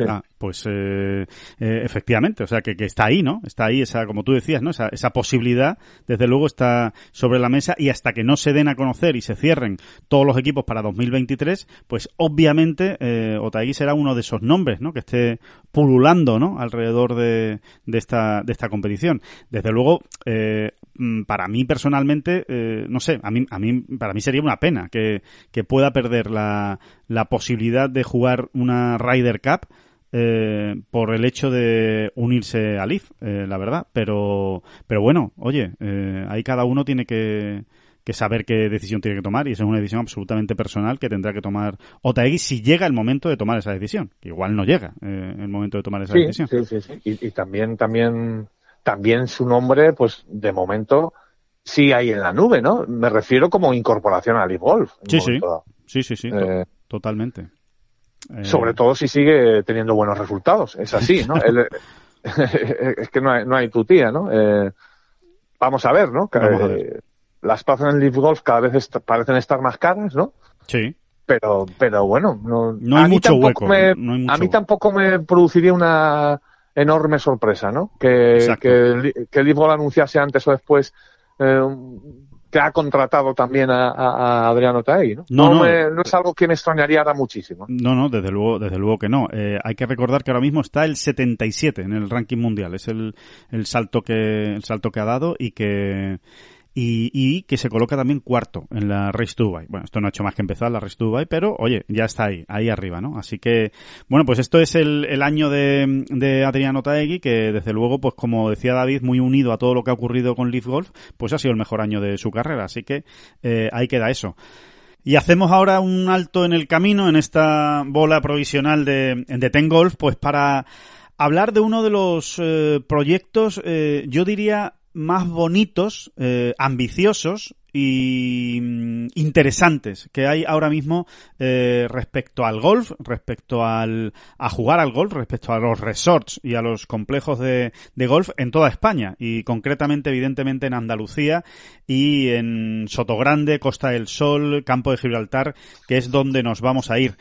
Ah, pues eh, eh, efectivamente, o sea, que, está ahí, ¿no? Está ahí, esa, como tú decías, ¿no? Esa, esa, posibilidad, desde luego, está sobre la mesa y hasta que no se den a conocer y se cierren todos los equipos para 2023, pues obviamente eh, será uno de esos nombres, ¿no? Que esté pululando, ¿no? Alrededor de, esta, de esta competición. Desde luego, eh, mm, para mí personalmente, no sé, a mí, a mí, para mí sería una pena que, que pueda perder la, la posibilidad de jugar una Ryder Cup eh, por el hecho de unirse al IF, eh, la verdad. Pero, pero bueno, oye, eh, ahí cada uno tiene que, saber qué decisión tiene que tomar y esa es una decisión absolutamente personal que tendrá que tomar OTAX si llega el momento de tomar esa decisión. Igual no llega eh, el momento de tomar esa decisión. Y, también, también, también su nombre, pues de momento sí hay en la nube, ¿no? Me refiero como incorporación al Lif golf Sí, sí. sí, totalmente. Eh, Sobre todo si sigue teniendo buenos resultados. Es así, ¿no? es que no hay, no hay tutía, ¿no? Eh, vamos a ver, ¿no? Eh, las plazas en Leaf Golf cada vez parecen estar más caras, ¿no? Sí. Pero, pero bueno, no, hay mucho a mí tampoco me produciría una enorme sorpresa, ¿no? Que, el que, Leaf Golf anunciase antes o después eh, que ha contratado también a, Adriano Taegui, ¿no? No, no, es algo que me extrañaría muchísimo. No, no, desde luego, desde luego que no. Eh, hay que recordar que ahora mismo está el 77 en el ranking mundial. Es el, el salto que el salto que ha dado y que y, y, que se coloca también cuarto en la Race to Dubai. Bueno, esto no ha hecho más que empezar la Race to Dubai, pero oye, ya está ahí, ahí arriba, ¿no? Así que, bueno, pues esto es el, el año de, de Adriano Taegui, que desde luego, pues como decía David, muy unido a todo lo que ha ocurrido con Leaf Golf, pues ha sido el mejor año de su carrera, así que eh, ahí queda eso. Y hacemos ahora un alto en el camino, en esta bola provisional de, de Ten Golf, pues para hablar de uno de los eh, proyectos, eh, yo diría, más bonitos, eh, ambiciosos y mm, interesantes que hay ahora mismo eh, respecto al golf, respecto al a jugar al golf, respecto a los resorts y a los complejos de, de golf en toda España y concretamente evidentemente en Andalucía y en Sotogrande, Costa del Sol, Campo de Gibraltar, que es donde nos vamos a ir.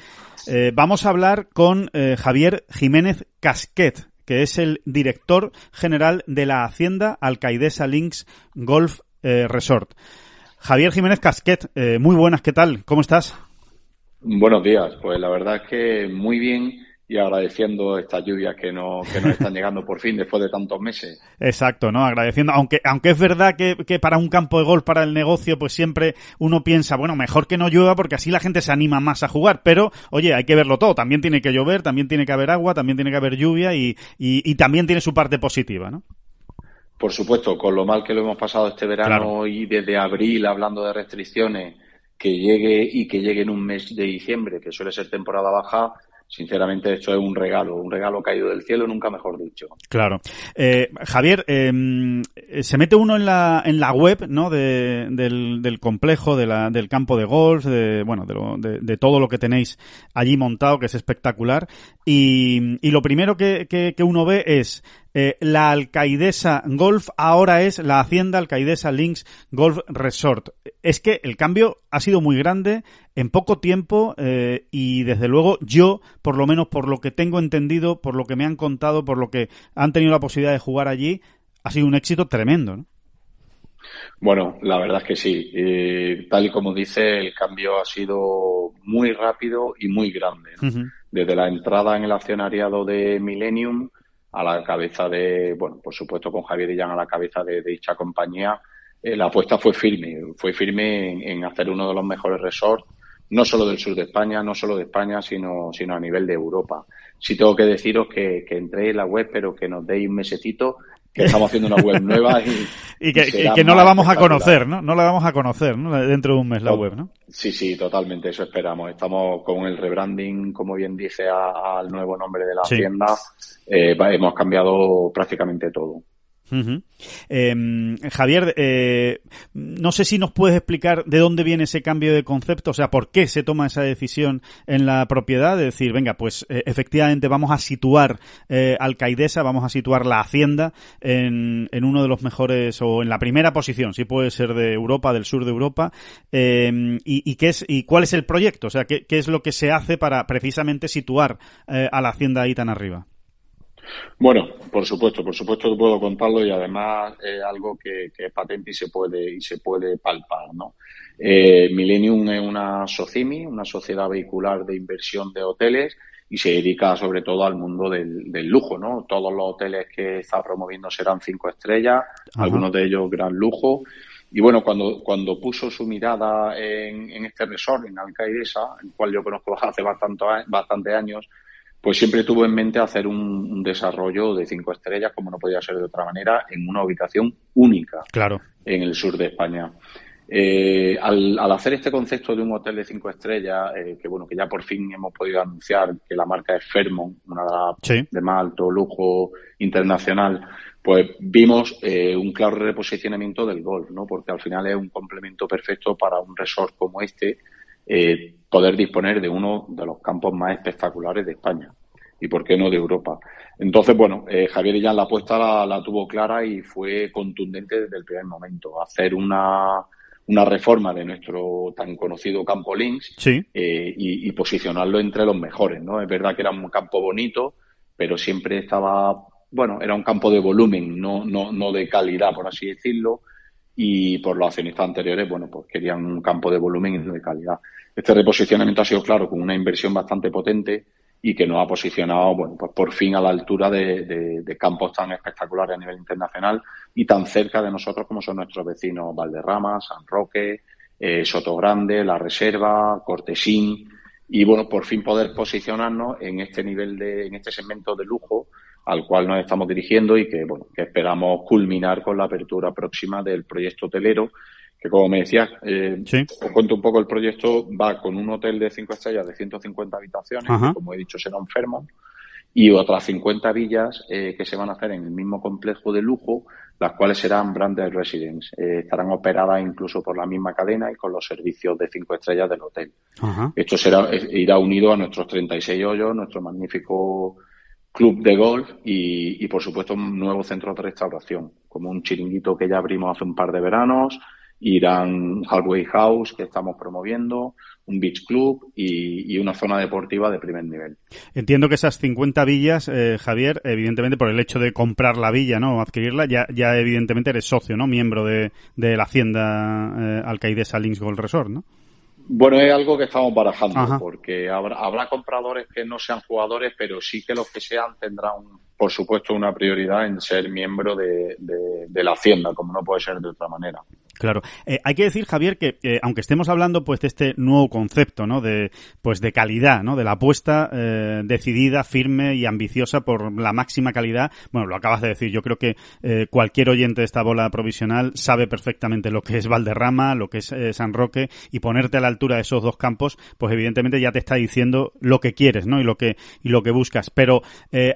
Eh, vamos a hablar con Javier Jiménez Casquet que es el director general de la Hacienda Alcaidesa Links Golf eh, Resort. Javier Jiménez Casquet, eh, muy buenas, ¿qué tal? ¿Cómo estás? Buenos días, pues la verdad es que muy bien y agradeciendo estas lluvias que, no, que nos están llegando por fin después de tantos meses. Exacto, ¿no? Agradeciendo, aunque, aunque es verdad que, que para un campo de golf, para el negocio, pues siempre uno piensa, bueno, mejor que no llueva porque así la gente se anima más a jugar, pero oye, hay que verlo todo, también tiene que llover, también tiene que haber agua, también tiene que haber lluvia y, y, también tiene su parte positiva, ¿no? Por supuesto, con lo mal que lo hemos pasado este verano y desde abril hablando de restricciones, que llegue y que llegue en un mes de diciembre, que suele ser temporada baja, sinceramente esto es un regalo, un regalo caído del cielo, nunca mejor dicho. Claro. Eh, Javier, em, se mete uno en la, en la web ¿no? del, complejo, del campo de golf, de, bueno, de, todo lo que tenéis allí montado, que es espectacular, y, y lo primero que, que, que uno ve es eh, la Alcaidesa Golf ahora es la Hacienda Alcaidesa Links Golf Resort. Es que el cambio ha sido muy grande en poco tiempo eh, y desde luego yo, por lo menos por lo que tengo entendido, por lo que me han contado, por lo que han tenido la posibilidad de jugar allí, ha sido un éxito tremendo. Bueno, la verdad es que sí. Eh, tal y como dice, el cambio ha sido muy rápido y muy grande. Desde la entrada en el accionariado de Millennium a la cabeza de, bueno, por supuesto con Javier Illán... a la cabeza de, dicha compañía, eh, la apuesta fue firme, fue firme en, hacer uno de los mejores resorts, no solo del sur de España, no solo de España, sino, sino a nivel de Europa. ...si tengo que deciros que, que entréis en la web, pero que nos deis un mesecito estamos haciendo una web nueva y... que, no la vamos a conocer, ¿no? No la vamos a conocer dentro de un mes la web, ¿no? Sí, sí, totalmente, eso esperamos. Estamos con el rebranding, como bien dice, al nuevo nombre de la tienda. Eh, hemos cambiado prácticamente todo. Em, Javier, eh, no sé si nos puedes explicar de dónde viene ese cambio de concepto, o sea, por qué se toma esa decisión en la propiedad, de decir, venga, pues eh, efectivamente vamos a situar eh, Alcaidesa, vamos a situar la Hacienda en, uno de los mejores o en la primera posición, si puede ser de Europa, del sur de Europa, em, y, qué es, y cuál es el proyecto, o sea, qué es lo que se hace para precisamente situar a la Hacienda ahí tan arriba. Bueno, por supuesto, por supuesto que puedo contarlo y además es algo que, es patente y se puede, y se puede palpar, ¿no? Eh, Millennium es una SOCIMI, una sociedad vehicular de inversión de hoteles y se dedica sobre todo al mundo del, lujo, ¿no? Todos los hoteles que está promoviendo serán cinco estrellas, algunos de ellos gran lujo. Y bueno, cuando, cuando puso su mirada en, este resort, en Alcaidesa, el cual yo conozco hace bastante, bastantes años, pues siempre tuvo en mente hacer un, desarrollo de cinco estrellas, como no podía ser de otra manera, en una ubicación única claro. en el sur de España. Eh, al, hacer este concepto de un hotel de cinco estrellas, eh, que bueno, que ya por fin hemos podido anunciar que la marca es Fairmont, una de de más alto lujo internacional, pues vimos eh, un claro reposicionamiento del golf, ¿no? Porque al final es un complemento perfecto para un resort como este, eh, poder disponer de uno de los campos más espectaculares de España y por qué no de Europa. Entonces, bueno, eh, Javier ya la apuesta la, tuvo clara y fue contundente desde el primer momento. Hacer una, una reforma de nuestro tan conocido campo Links eh, y, y, posicionarlo entre los mejores, ¿no? Es verdad que era un campo bonito, pero siempre estaba, bueno, era un campo de volumen, no, no, no de calidad, por así decirlo y por los accionistas anteriores, bueno, pues querían un campo de volumen y de calidad. Este reposicionamiento ha sido claro, con una inversión bastante potente y que nos ha posicionado, bueno, pues por fin a la altura de, campos tan espectaculares a nivel internacional y tan cerca de nosotros como son nuestros vecinos Valderrama, San Roque, eh, Grande, La Reserva, Cortesín y bueno, por fin poder posicionarnos en este nivel de, en este segmento de lujo al cual nos estamos dirigiendo y que, bueno, que esperamos culminar con la apertura próxima del proyecto hotelero, que como me decías, eh, os cuento un poco el proyecto, va con un hotel de cinco estrellas de 150 habitaciones, como he dicho será un y otras 50 villas eh, que se van a hacer en el mismo complejo de lujo, las cuales serán branded residence. Eh, estarán operadas incluso por la misma cadena y con los servicios de cinco estrellas del hotel. Esto será irá unido a nuestros 36 hoyos, nuestro magnífico club de golf y, por supuesto un nuevo centro de restauración, como un chiringuito que ya abrimos hace un par de veranos, Irán Halfway House que estamos promoviendo, un beach club y, una zona deportiva de primer nivel. Entiendo que esas 50 villas, eh, Javier, evidentemente por el hecho de comprar la villa, ¿no? Adquirirla, ya, ya evidentemente eres socio, ¿no? Miembro de, la hacienda Alcaide eh, alcaidesa Links Golf Resort, ¿no? Bueno, es algo que estamos barajando, porque habrá, compradores que no sean jugadores, pero sí que los que sean tendrán, por supuesto, una prioridad en ser miembro de la hacienda, como no puede ser de otra manera. Claro. Eh, hay que decir, Javier, que eh, aunque estemos hablando pues de este nuevo concepto, ¿no? De, pues de calidad, ¿no? De la apuesta eh, decidida, firme y ambiciosa por la máxima calidad. Bueno, lo acabas de decir. Yo creo que cualquier oyente de esta bola provisional sabe perfectamente lo que es Valderrama, lo que es San Roque y ponerte a la altura de esos dos campos, pues evidentemente ya te está diciendo lo que quieres, ¿no? Y lo que, y lo que buscas. Pero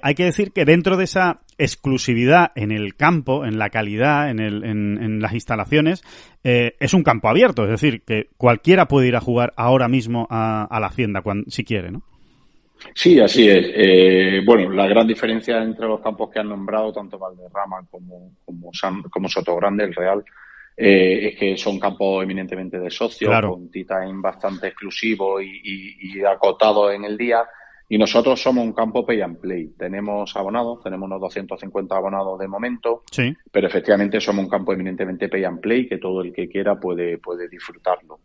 hay que decir que dentro de esa exclusividad en el campo, en la calidad, en, las instalaciones, eh, es un campo abierto, es decir, que cualquiera puede ir a jugar ahora mismo a, la hacienda si quiere, ¿no? Sí, así es. Eh, bueno, la gran diferencia entre los campos que han nombrado, tanto Valderrama como, como, San, Sotogrande, el Real, eh, es que son campos eminentemente de socios, claro. con t bastante exclusivo y acotado en el día. Y nosotros somos un campo pay and play. Tenemos abonados, tenemos unos 250 abonados de momento, sí. pero efectivamente somos un campo eminentemente pay and play que todo el que quiera puede, puede disfrutarlo.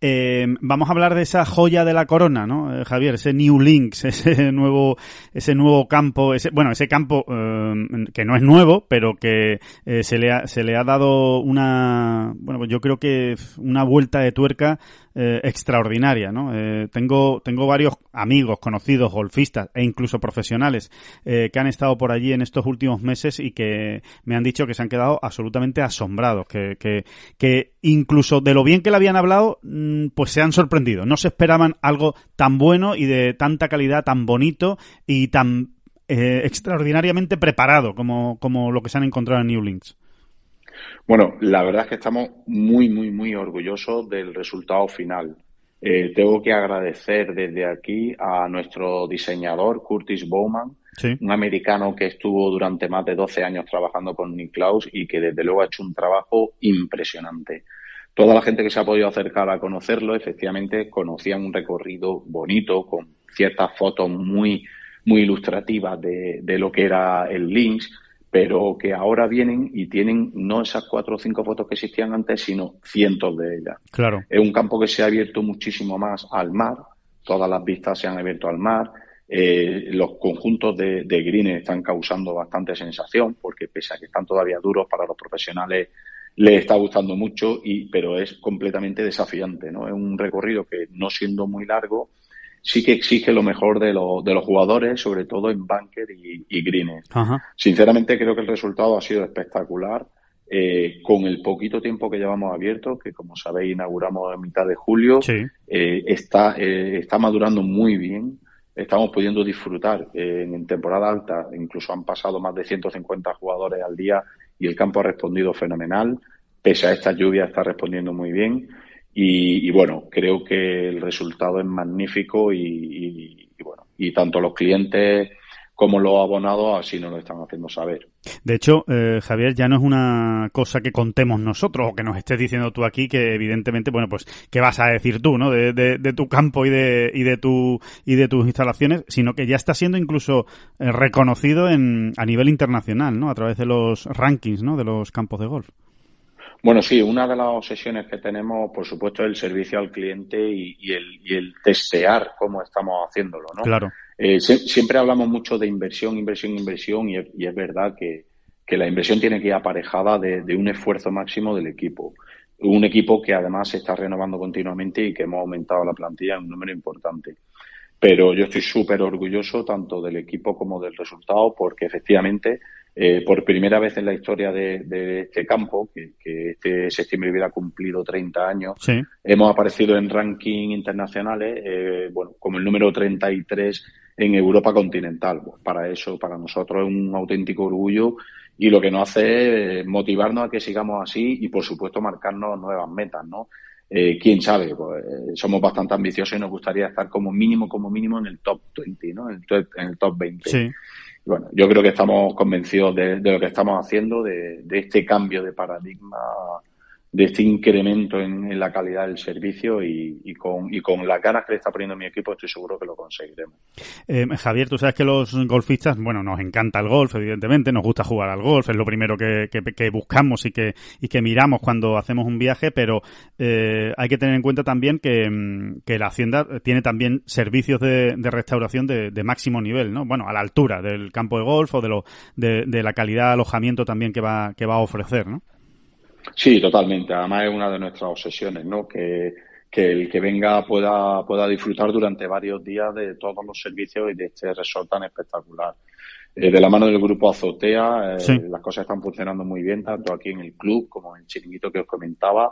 Eh, vamos a hablar de esa joya de la corona, ¿no, eh, Javier? Ese New Links, ese nuevo, ese nuevo campo, ese, bueno, ese campo eh, que no es nuevo, pero que se, le ha, se le ha dado una, bueno, pues yo creo que una vuelta de tuerca eh, extraordinaria. ¿no? Eh, tengo, tengo varios amigos, conocidos, golfistas e incluso profesionales eh, que han estado por allí en estos últimos meses y que me han dicho que se han quedado absolutamente asombrados, que, que, que incluso de lo bien que le habían hablado, mm, pues se han sorprendido. No se esperaban algo tan bueno y de tanta calidad, tan bonito y tan eh, extraordinariamente preparado como, como lo que se han encontrado en New Links. Bueno, la verdad es que estamos muy, muy, muy orgullosos del resultado final. Eh, tengo que agradecer desde aquí a nuestro diseñador Curtis Bowman, un americano que estuvo durante más de 12 años trabajando con Klaus y que desde luego ha hecho un trabajo impresionante. Toda la gente que se ha podido acercar a conocerlo, efectivamente, conocían un recorrido bonito con ciertas fotos muy, ilustrativas de, de lo que era el Lynx pero que ahora vienen y tienen no esas cuatro o cinco fotos que existían antes, sino cientos de ellas. Claro. Es un campo que se ha abierto muchísimo más al mar, todas las vistas se han abierto al mar, eh, los conjuntos de, de green están causando bastante sensación, porque pese a que están todavía duros para los profesionales, les está gustando mucho, y, pero es completamente desafiante, ¿no? Es un recorrido que no siendo muy largo, sí que exige lo mejor de, lo, de los jugadores, sobre todo en Bunker y, y Green. Sinceramente creo que el resultado ha sido espectacular. Eh, con el poquito tiempo que llevamos abierto, que como sabéis inauguramos a mitad de julio, eh, está, eh, está madurando muy bien. Estamos pudiendo disfrutar en temporada alta, incluso han pasado más de 150 jugadores al día y el campo ha respondido fenomenal. Pese a esta lluvia está respondiendo muy bien. Y, bueno, creo que el resultado es magnífico y, bueno, y tanto los clientes como los abonados así nos lo están haciendo saber. De hecho, eh, Javier, ya no es una cosa que contemos nosotros o que nos estés diciendo tú aquí, que evidentemente, bueno, pues, ¿qué vas a decir tú, no? De, de tu campo y de, y, de tu, y de tus instalaciones, sino que ya está siendo incluso eh, reconocido en, a nivel internacional, ¿no? A través de los rankings, ¿no? De los campos de golf. Bueno, sí, una de las obsesiones que tenemos, por supuesto, es el servicio al cliente y, el, testear cómo estamos haciéndolo, ¿no? Claro. Eh, siempre hablamos mucho de inversión, inversión, inversión, y, es verdad que, la inversión tiene que ir aparejada de, de, un esfuerzo máximo del equipo. Un equipo que además se está renovando continuamente y que hemos aumentado la plantilla en un número importante. Pero yo estoy súper orgulloso tanto del equipo como del resultado porque efectivamente eh, por primera vez en la historia de, este campo, que, este septiembre hubiera cumplido 30 años, hemos aparecido en rankings internacionales, eh, bueno, como el número 33 en Europa continental. Pues para eso, para nosotros es un auténtico orgullo y lo que nos hace es motivarnos a que sigamos así y, por supuesto, marcarnos nuevas metas, ¿no? Eh, quién sabe, pues, somos bastante ambiciosos y nos gustaría estar como mínimo, como mínimo en el top 20, ¿no? En el top, en 20. Bueno, yo creo que estamos convencidos de, lo que estamos haciendo, de, de este cambio de paradigma de este incremento en, la calidad del servicio y, con, y con las ganas que le está poniendo mi equipo estoy seguro que lo conseguiremos. Eh, Javier, tú sabes que los golfistas, bueno, nos encanta el golf, evidentemente, nos gusta jugar al golf, es lo primero que, buscamos y que, que miramos cuando hacemos un viaje, pero eh, hay que tener en cuenta también que, mm, la Hacienda tiene también servicios de, restauración de, máximo nivel, ¿no? Bueno, a la altura del campo de golf o de, lo, de la calidad de alojamiento también que va, que va a ofrecer, ¿no? Sí, totalmente. Además es una de nuestras obsesiones, ¿no? Que, que el que venga pueda, pueda disfrutar durante varios días de todos los servicios y de este resort tan espectacular. Eh, de la mano del grupo Azotea, eh, las cosas están funcionando muy bien, tanto aquí en el club como en el chiringuito que os comentaba.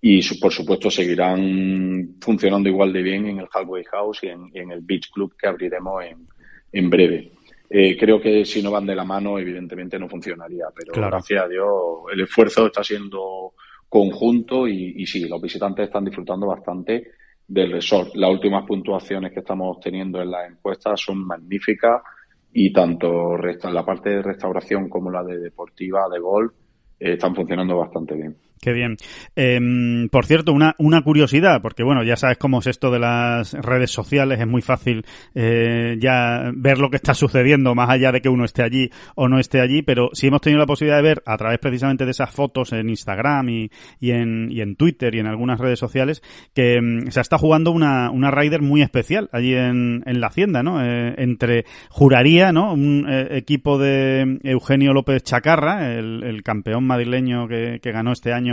Y por supuesto seguirán funcionando igual de bien en el Halfway House y en, en el Beach Club que abriremos en, en breve. Eh, creo que si no van de la mano, evidentemente no funcionaría, pero gracias a Dios el esfuerzo está siendo conjunto y, sí, los visitantes están disfrutando bastante del resort. Las últimas puntuaciones que estamos teniendo en las encuestas son magníficas y tanto resta, la parte de restauración como la de deportiva, de golf, eh, están funcionando bastante bien. Qué bien. Em, por cierto, una, una curiosidad, porque bueno, ya sabes cómo es esto de las redes sociales, es muy fácil eh, ya ver lo que está sucediendo, más allá de que uno esté allí o no esté allí, pero sí hemos tenido la posibilidad de ver a través precisamente de esas fotos en Instagram y, en, y en Twitter y en algunas redes sociales que em, se está jugando una, una Raider muy especial allí en, la hacienda, ¿no? Eh, entre Juraría, ¿no? Un eh, equipo de Eugenio López Chacarra, el, campeón madrileño que ganó este año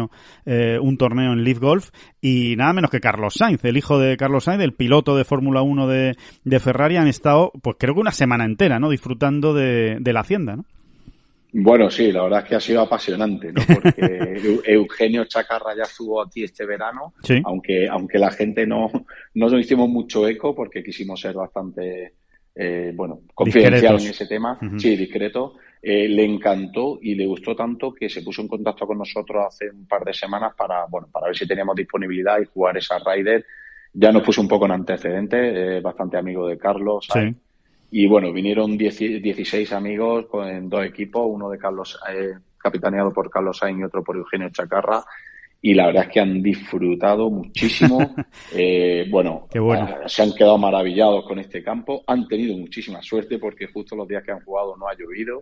eh, un torneo en Leaf Golf y nada menos que Carlos Sainz, el hijo de Carlos Sainz, el piloto de Fórmula 1 de, Ferrari, han estado, pues creo que una semana entera, ¿no? Disfrutando de, la hacienda, ¿no? Bueno, sí, la verdad es que ha sido apasionante, ¿no? Porque Eugenio Chacarra ya estuvo aquí este verano, aunque, aunque la gente no, no nos hicimos mucho eco porque quisimos ser bastante eh, bueno, confidencial en ese tema, sí, discreto, eh, le encantó y le gustó tanto que se puso en contacto con nosotros hace un par de semanas para, bueno, para ver si teníamos disponibilidad y jugar esa rider. Ya nos puso un poco en antecedentes, eh, bastante amigo de Carlos. Sí. Y bueno, vinieron 16 amigos en dos equipos, uno de Carlos, eh, capitaneado por Carlos Sainz y otro por Eugenio Chacarra y la verdad es que han disfrutado muchísimo. Eh, bueno, ah, se han quedado maravillados con este campo, han tenido muchísima suerte porque justo los días que han jugado no ha llovido.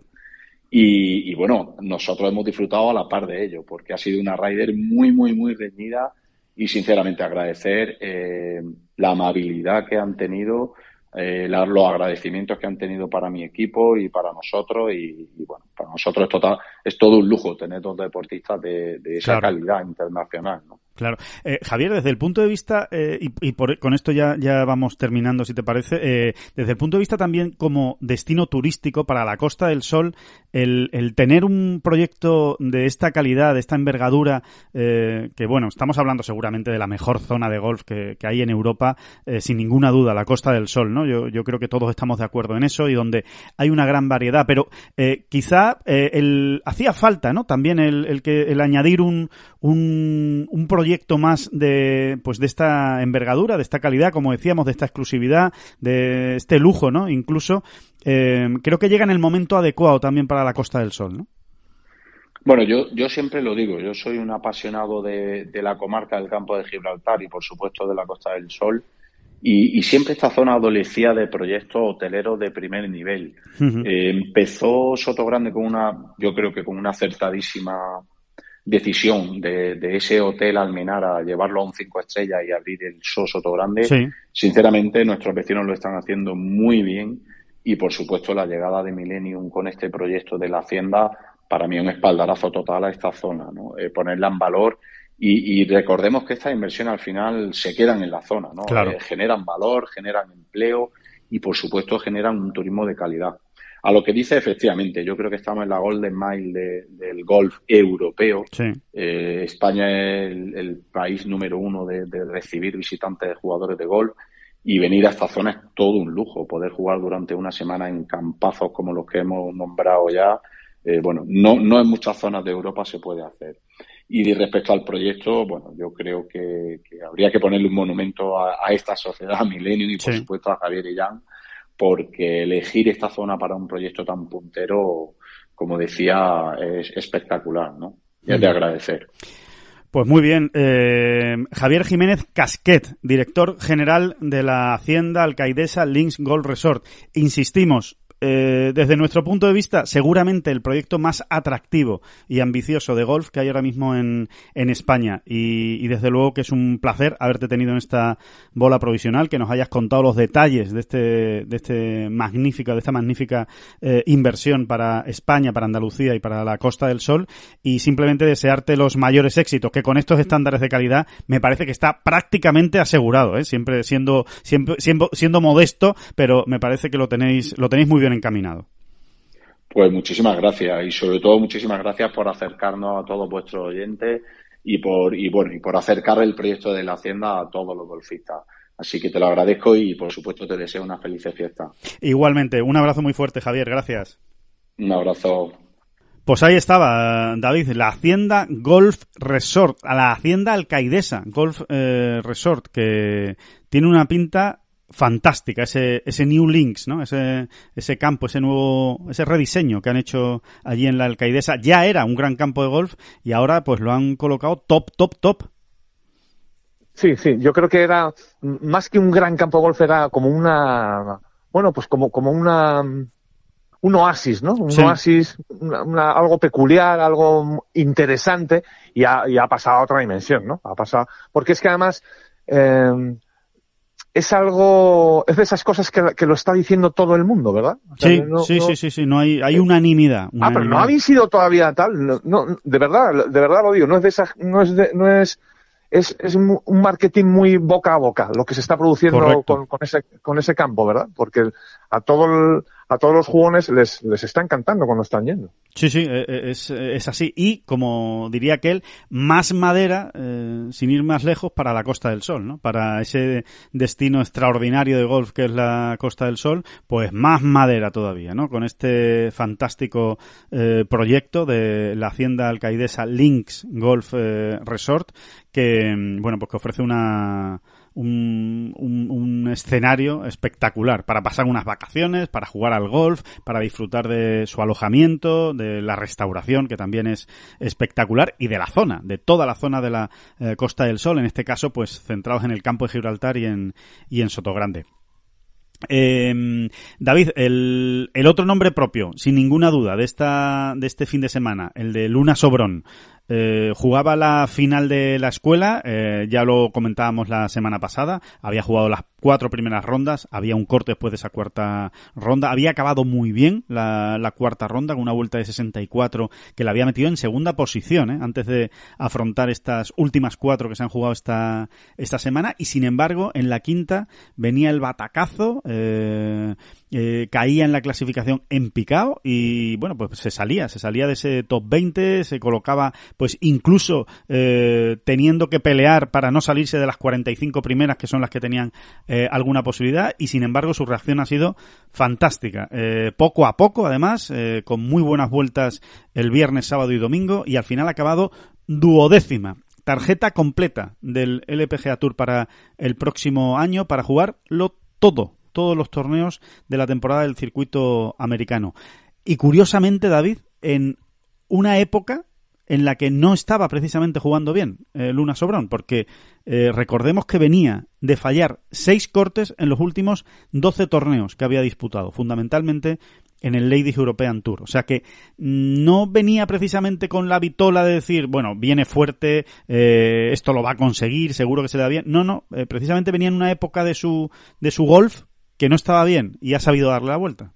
Y, bueno, nosotros hemos disfrutado a la par de ello, porque ha sido una rider muy, muy, muy reñida y sinceramente agradecer eh, la amabilidad que han tenido eh, los agradecimientos que han tenido para mi equipo y para nosotros. Y, bueno, para nosotros es, total, es todo un lujo tener dos deportistas de, esa calidad internacional. ¿no? Claro. Eh, Javier, desde el punto de vista, eh, y, con esto ya, vamos terminando, si te parece, eh, desde el punto de vista también como destino turístico para la Costa del Sol, el, tener un proyecto de esta calidad, de esta envergadura, que bueno, estamos hablando seguramente de la mejor zona de golf que, hay en Europa, sin ninguna duda, la Costa del Sol, ¿no? Yo, creo que todos estamos de acuerdo en eso y donde hay una gran variedad, pero quizá el, hacía falta, ¿no? También el, que, el añadir un, un proyecto proyecto más de, pues de esta envergadura, de esta calidad, como decíamos, de esta exclusividad, de este lujo, ¿no? Incluso, eh, creo que llega en el momento adecuado también para la Costa del Sol, ¿no? Bueno, yo, yo siempre lo digo, yo soy un apasionado de, la comarca del campo de Gibraltar y, por supuesto, de la Costa del Sol. Y, siempre esta zona adolecía de proyectos hoteleros de primer nivel. Eh, empezó Soto Grande con una, yo creo que con una acertadísima decisión de, ese hotel almenar a llevarlo a un cinco estrellas y abrir el Sosoto Grande, sinceramente nuestros vecinos lo están haciendo muy bien y por supuesto la llegada de Millennium con este proyecto de la Hacienda para mí es un espaldarazo total a esta zona, ¿no? Eh, ponerla en valor y, recordemos que estas inversiones al final se quedan en la zona, ¿no? Eh, generan valor, generan empleo y por supuesto generan un turismo de calidad a lo que dice efectivamente, yo creo que estamos en la golden mile del golf europeo. Eh, España es el, país número uno de, recibir visitantes de jugadores de golf y venir a esta zona es todo un lujo. Poder jugar durante una semana en campazos como los que hemos nombrado ya, eh, bueno, no, no en muchas zonas de Europa se puede hacer. Y respecto al proyecto, bueno, yo creo que, habría que ponerle un monumento a, esta sociedad, a Millennium y por supuesto a Javier y Jan, porque elegir esta zona para un proyecto tan puntero, como decía, es espectacular, ¿no? Y es de agradecer. Pues muy bien. Eh, Javier Jiménez Casquet, director general de la Hacienda Alcaidesa Links Gold Resort. Insistimos, eh, desde nuestro punto de vista, seguramente el proyecto más atractivo y ambicioso de golf que hay ahora mismo en, España. Y, desde luego que es un placer haberte tenido en esta bola provisional, que nos hayas contado los detalles de este, de este magnífica, de esta magnífica eh, inversión para España, para Andalucía y para la Costa del Sol. Y simplemente desearte los mayores éxitos, que con estos estándares de calidad me parece que está prácticamente asegurado, ¿eh? siempre siendo, siempre, siendo, siendo modesto, pero me parece que lo tenéis, lo tenéis muy bien encaminado. Pues muchísimas gracias y sobre todo muchísimas gracias por acercarnos a todos vuestros oyentes y por y bueno y por acercar el proyecto de la hacienda a todos los golfistas. Así que te lo agradezco y por supuesto te deseo una feliz fiesta. Igualmente, un abrazo muy fuerte, Javier, gracias. Un abrazo. Pues ahí estaba, David, la Hacienda Golf Resort, a la Hacienda Alcaidesa Golf eh, Resort, que tiene una pinta fantástica, ese, ese New Links, ¿no? Ese, ese campo, ese nuevo, ese rediseño que han hecho allí en la Alcaidesa. Ya era un gran campo de golf y ahora pues lo han colocado top, top, top. Sí, sí, yo creo que era más que un gran campo de golf, era como una, bueno, pues como, como una, un oasis, ¿no? Un oasis, algo peculiar, algo interesante y ha, ha pasado a otra dimensión, ¿no? Ha pasado, porque es que además, eh, es algo, es de esas cosas que, que, lo está diciendo todo el mundo, ¿verdad? sí, sí, sí, sí, no hay, hay unanimidad, Ah, pero no ha sido todavía tal, no, de verdad, de verdad lo digo, no es de esas, no es, no es, es, es un marketing muy boca a boca, lo que se está produciendo con, con, ese, con ese campo, ¿verdad? Porque a todo a todos los jugones les, les está encantando cuando están yendo. Sí, sí, eh, eh, es, es así. Y, como diría aquel, más madera, eh, sin ir más lejos, para la Costa del Sol, ¿no? Para ese destino extraordinario de golf que es la Costa del Sol, pues más madera todavía, ¿no? Con este fantástico proyecto de la hacienda alcaidesa Links Golf Resort, que, mm, bueno, pues que ofrece una un, escenario espectacular para pasar unas vacaciones, para jugar al golf, para disfrutar de su alojamiento, de la restauración, que también es espectacular, y de la zona, de toda la zona de la eh, Costa del Sol, en este caso, pues centrados en el campo de Gibraltar y en, Sotogrande. Em, David, el, el, otro nombre propio, sin ninguna duda, de esta de este fin de semana, el de Luna Sobrón, eh, jugaba la final de la escuela, eh, ya lo comentábamos la semana pasada, había jugado las cuatro primeras rondas. Había un corte después de esa cuarta ronda. Había acabado muy bien la, cuarta ronda con una vuelta de 64 que la había metido en segunda posición ¿eh? antes de afrontar estas últimas cuatro que se han jugado esta, esta semana. Y sin embargo, en la quinta venía el batacazo. Eh, eh, caía en la clasificación en picado y bueno pues se salía se salía de ese top 20 se colocaba pues incluso teniendo que pelear para no salirse de las 45 primeras que son las que tenían eh, alguna posibilidad y sin embargo su reacción ha sido fantástica. Eh, poco a poco, además, eh, con muy buenas vueltas el viernes, sábado y domingo y al final ha acabado duodécima. Tarjeta completa del LPGA Tour para el próximo año para jugarlo todo, todos los torneos de la temporada del circuito americano. Y curiosamente, David, en una época en la que no estaba precisamente jugando bien eh, Luna Sobrón, porque eh, recordemos que venía de fallar seis cortes en los últimos 12 torneos que había disputado, fundamentalmente en el Ladies European Tour. O sea que mm, no venía precisamente con la vitola de decir, bueno, viene fuerte, eh, esto lo va a conseguir, seguro que se da bien. No, no, precisamente venía en una época de su, de su golf que no estaba bien y ha sabido darle la vuelta.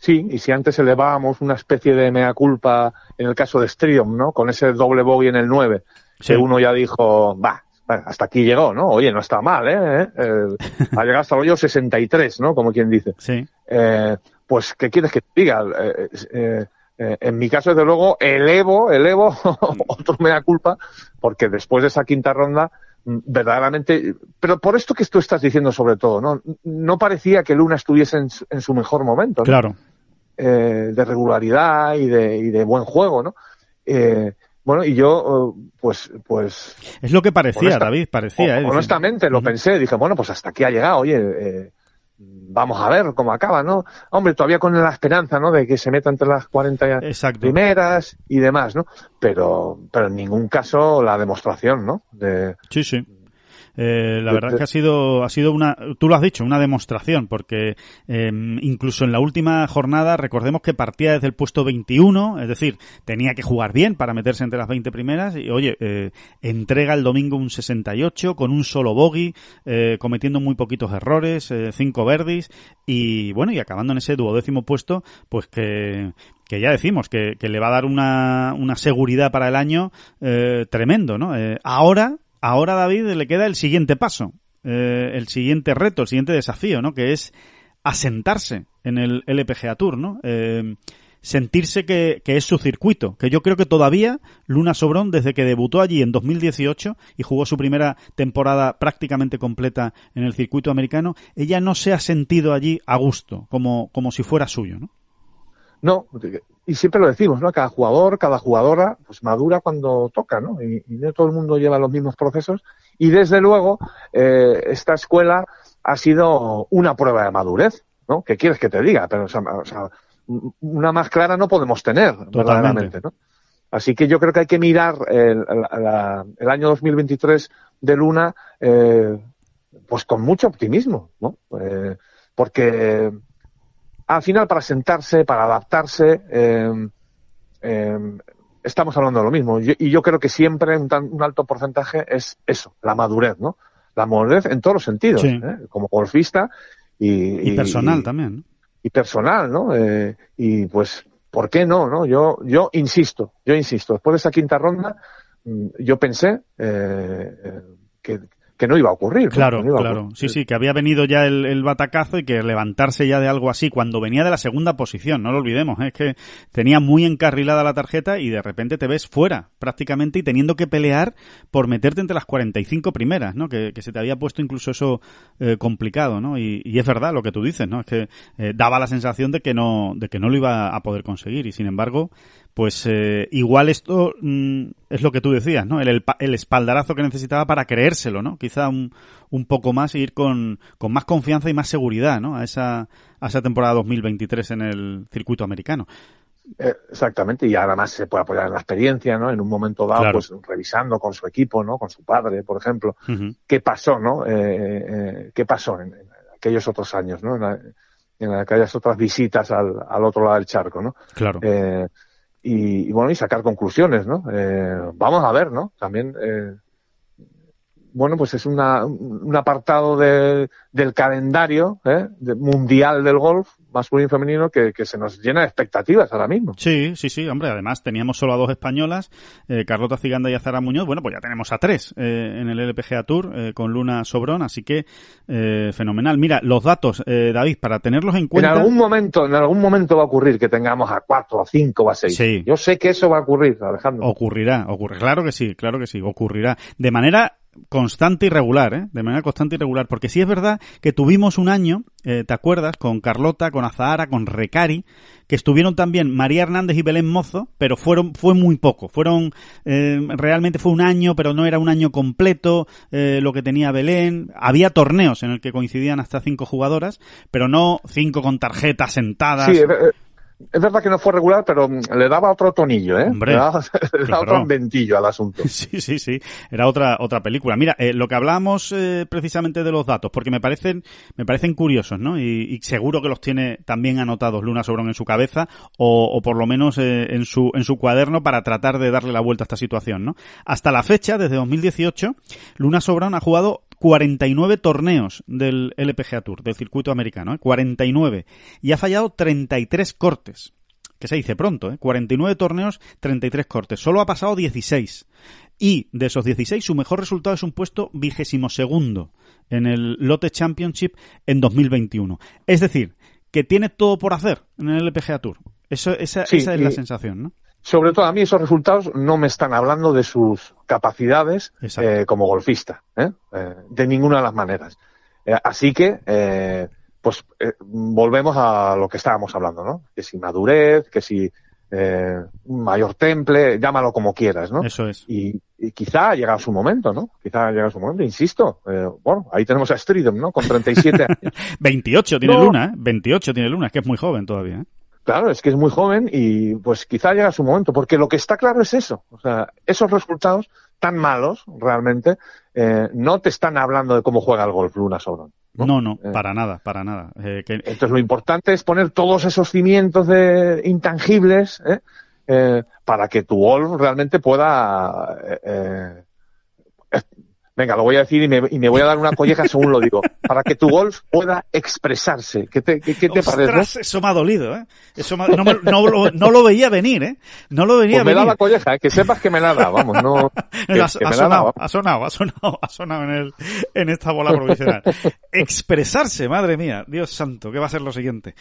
Sí, y si antes elevábamos una especie de mea culpa en el caso de Strium, ¿no? Con ese doble bogey en el 9, que uno ya dijo, va, hasta aquí llegó, ¿no? Oye, no está mal, ¿eh? eh ha llegado hasta el hoyo 63, ¿no? Como quien dice. Sí. Eh, pues, ¿qué quieres que diga? Eh, en mi caso, desde luego, elevo, elevo otro mea culpa, porque después de esa quinta ronda, mm, verdaderamente, pero por esto que tú estás diciendo sobre todo, ¿no? No parecía que Luna estuviese en, su mejor momento. Claro, eh, de regularidad y de, buen juego, ¿no? Eh, bueno, y yo, eh, pues, pues. Es lo que parecía, David, parecía, Honestamente, lo pensé, dije, bueno, pues hasta aquí ha llegado, oye, vamos a ver cómo acaba, ¿no? Hombre, todavía con la esperanza, ¿no? De que se meta entre las 40 primeras y demás, ¿no? Pero, pero en ningún caso la demostración, ¿no? De, sí, sí eh, la verdad es que ha sido, ha sido una, tú lo has dicho, una demostración, porque em, incluso en la última jornada, recordemos que partía desde el puesto 21, es decir, tenía que jugar bien para meterse entre las 20 primeras y, oye, eh, entrega el domingo un 68 con un solo bogey, eh, cometiendo muy poquitos errores, cinco verdis y, bueno, y acabando en ese duodécimo puesto, pues que que ya decimos que, le va a dar una, seguridad para el año tremendo, ¿no? ahora Ahora David le queda el siguiente paso, eh, el siguiente reto, el siguiente desafío, ¿no? Que es asentarse en el LPGA Tour, ¿no? Eh, sentirse que, que, es su circuito, que yo creo que todavía Luna Sobrón, desde que debutó allí en 2018 y jugó su primera temporada prácticamente completa en el circuito americano, ella no se ha sentido allí a gusto, como, como si fuera suyo, ¿no? No, y siempre lo decimos, ¿no? Cada jugador, cada jugadora, pues madura cuando toca, ¿no? Y, no todo el mundo lleva los mismos procesos. Y desde luego, eh, esta escuela ha sido una prueba de madurez, ¿no? ¿Qué quieres que te diga? Pero, una más clara no podemos tener, Totalmente. ¿no? Así que yo creo que hay que mirar el, año 2023 de Luna, eh, pues con mucho optimismo, ¿no? Eh, porque al final para sentarse, para adaptarse, em, em, estamos hablando de lo mismo. y yo creo que siempre un, alto porcentaje es eso, la madurez, ¿no? La madurez en todos los sentidos, ¿eh? como golfista y, personal también. Y personal, ¿no? Eh, y pues, ¿por qué no? no? Yo, yo insisto, yo insisto, después de esa quinta ronda, mm, yo pensé eh, que, que no iba a ocurrir. Claro, claro. Sí, sí, que había venido ya el, batacazo y que levantarse ya de algo así cuando venía de la segunda posición, no lo olvidemos, ¿eh? es que tenía muy encarrilada la tarjeta y de repente te ves fuera prácticamente y teniendo que pelear por meterte entre las 45 primeras, ¿no? Que, se te había puesto incluso eso eh, complicado, ¿no? Y, y, es verdad lo que tú dices, ¿no? Es que eh, daba la sensación de que no de que no lo iba a poder conseguir y sin embargo, pues eh, igual esto mm, es lo que tú decías, ¿no? El, espaldarazo que necesitaba para creérselo, ¿no? Quizá un, un poco más e ir con, más confianza y más seguridad, ¿no? A esa, a esa temporada 2023 en el circuito americano. Eh, exactamente, y además se puede apoyar en la experiencia, ¿no? En un momento dado, pues revisando con su equipo, ¿no? Con su padre, por ejemplo, qué pasó, ¿no? Eh, qué pasó en, aquellos otros años, ¿no? En, aquellas otras visitas al, al, otro lado del charco, ¿no? Claro. Eh, y, bueno y sacar conclusiones no eh, vamos a ver no también eh, bueno pues es un apartado del calendario ¿eh? mundial del golf masculino y femenino que, se nos llena de expectativas ahora mismo. Sí, sí, sí, hombre, además teníamos solo a dos españolas, eh, Carlota Ciganda y Azara Muñoz, bueno, pues ya tenemos a tres eh, en el LPGA Tour eh, con Luna Sobrón, así que fenomenal. Mira, los datos, David, para tenerlos en cuenta... En algún momento, en algún momento va a ocurrir que tengamos a cuatro, a cinco a seis. Sí. Yo sé que eso va a ocurrir, Alejandro. Ocurrirá, ocurrirá. claro que sí, claro que sí, ocurrirá. De manera constante y regular, ¿eh? de manera constante y regular, porque sí es verdad que tuvimos un año, eh, ¿te acuerdas? Con Carlota, con Azahara, con Recari, que estuvieron también María Hernández y Belén Mozo, pero fueron fue muy poco, fueron eh, realmente fue un año, pero no era un año completo eh, lo que tenía Belén. Había torneos en el que coincidían hasta cinco jugadoras, pero no cinco con tarjetas sentadas. Es verdad que no fue regular, pero mm, le daba otro tonillo, ¿eh? le daba, otro ventillo al asunto. Sí, sí, sí. Era otra otra película. Mira, eh, lo que hablábamos eh, precisamente de los datos, porque me parecen me parecen curiosos, ¿no? Y, seguro que los tiene también anotados Luna Sobrón en su cabeza o, por lo menos eh, en su en su cuaderno para tratar de darle la vuelta a esta situación, ¿no? Hasta la fecha, desde 2018, Luna Sobrón ha jugado 49 torneos del LPGA Tour, del circuito americano, 49. ¿eh? Y ha fallado 33 cortes. Que se dice pronto, 49 ¿eh? torneos, 33 cortes. Solo ha pasado 16. Y de esos 16, su mejor resultado es un puesto vigésimo segundo en el Lotte Championship en 2021. Es decir, que tiene todo por hacer en el LPGA Tour. Eso, esa, es la eh, sensación, ¿no? sobre todo a mí esos resultados no me están hablando de sus capacidades eh, como golfista, ¿eh? ¿eh? de ninguna de las maneras. Eh, así que, pues volvemos a lo que estábamos hablando, ¿no? Que si madurez, que si mayor temple, llámalo como quieras, ¿no? Eso es. Y, quizá ha llegado su momento, ¿no? Quizá ha llegado su momento, insisto. bueno, ahí tenemos a streedom ¿no? Con 37 años. 28 tiene Luna, ¿eh? 28 tiene Luna, es que es muy joven todavía, ¿eh? Claro, es que es muy joven y pues quizá llega su momento, porque lo que está claro es eso. O sea, esos resultados tan malos realmente eh, no te están hablando de cómo juega el golf Luna Sobrón. No, no, eh. para nada, para nada. Eh, Entonces lo importante es poner todos esos cimientos de intangibles para que tu golf realmente pueda Venga, lo voy a decir y me, voy a dar una colleja según lo digo, para que tu golf pueda expresarse. ¿Qué te, qué, te parece? Eso me ha dolido, ¿eh? Eso no, no, lo, no, lo, veía venir, ¿eh? No lo veía pues venir. Me da la colleja, ¿eh? que sepas que me la da, vamos, no. ha, sonado, ha, sonado, ha sonado, en, el, en esta bola provisional. expresarse, madre mía, Dios santo, ¿qué va a ser lo siguiente?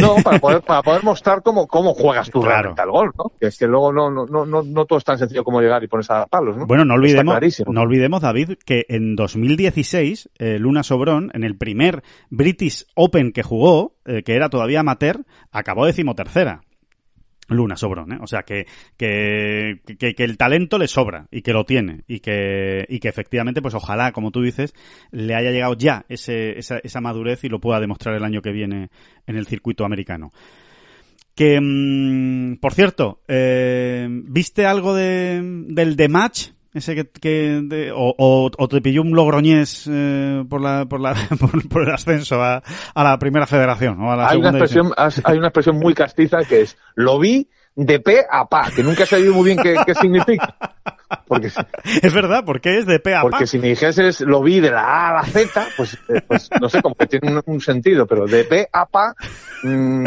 No, para poder, para poder mostrar cómo, cómo juegas tú claro. realmente al golf, ¿no? Que es que luego no, no, no, no, no todo es tan sencillo como llegar y ponerse a palos, ¿no? Bueno, no olvidemos, no olvidemos, David que en 2016 eh, Luna Sobrón, en el primer British Open que jugó, eh, que era todavía amateur, acabó decimotercera. Luna Sobrón, ¿eh? O sea, que, el talento le sobra y que lo tiene y que, efectivamente, pues ojalá, como tú dices, le haya llegado ya ese, esa, esa madurez y lo pueda demostrar el año que viene en el circuito americano. Que, mm, por cierto, ¿viste algo de, del de match? Ese que, que o, o, te pilló un logroñés eh, por, la, por, la, por, el ascenso a, la primera federación o hay una expresión, Hay una expresión muy castiza que es, lo vi de P a pa, que nunca ha sabido muy bien qué, significa. Porque, es verdad, porque es de P a porque Porque si me dijeses lo vi de la A a la Z, pues, eh, pues no sé, como que tiene un, sentido, pero de P a pa mm,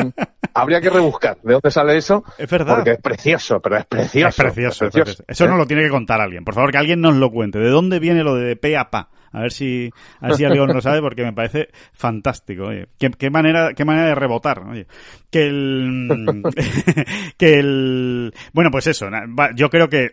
habría que rebuscar de dónde sale eso. Es verdad. Porque es precioso, pero es precioso. Es precioso. Eso nos lo tiene que contar alguien. Por favor, que alguien nos lo cuente. ¿De dónde viene lo de pe a pa? A ver si, a ver alguien lo sabe, porque me parece fantástico. ¿Qué, manera, qué manera de rebotar. Que el, que el, bueno, pues eso. Yo creo que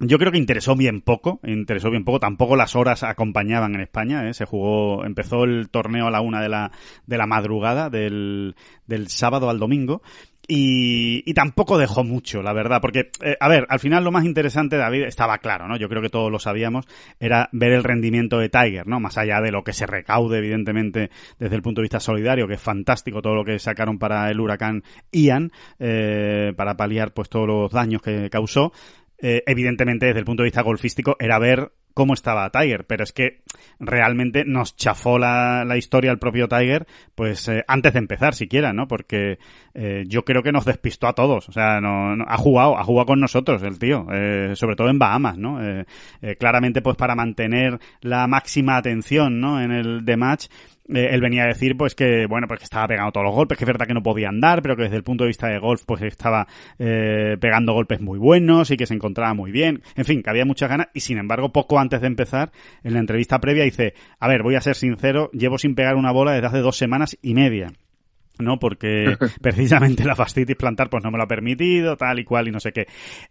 yo creo que interesó bien poco, interesó bien poco. Tampoco las horas acompañaban en España. ¿eh? Se jugó, empezó el torneo a la una de la, de la madrugada del, del sábado al domingo. Y, tampoco dejó mucho, la verdad, porque, eh, a ver, al final lo más interesante, David, estaba claro, ¿no? Yo creo que todos lo sabíamos, era ver el rendimiento de Tiger, ¿no? Más allá de lo que se recaude, evidentemente, desde el punto de vista solidario, que es fantástico todo lo que sacaron para el huracán Ian, eh, para paliar, pues, todos los daños que causó. Eh, evidentemente desde el punto de vista golfístico era ver cómo estaba Tiger, pero es que realmente nos chafó la, historia el propio Tiger, pues eh, antes de empezar siquiera, ¿no? Porque eh, yo creo que nos despistó a todos, o sea, no, ha jugado, ha jugado con nosotros el tío, sobre todo en Bahamas, ¿no? claramente pues para mantener la máxima atención, ¿no? En el de match, eh, él venía a decir pues que bueno pues que estaba pegando todos los golpes que es verdad que no podía andar pero que desde el punto de vista de golf pues estaba eh, pegando golpes muy buenos y que se encontraba muy bien en fin que había muchas ganas y sin embargo poco antes de empezar en la entrevista previa dice a ver voy a ser sincero llevo sin pegar una bola desde hace dos semanas y media ¿no? Porque precisamente la fascitis plantar pues no me lo ha permitido, tal y cual y no sé qué.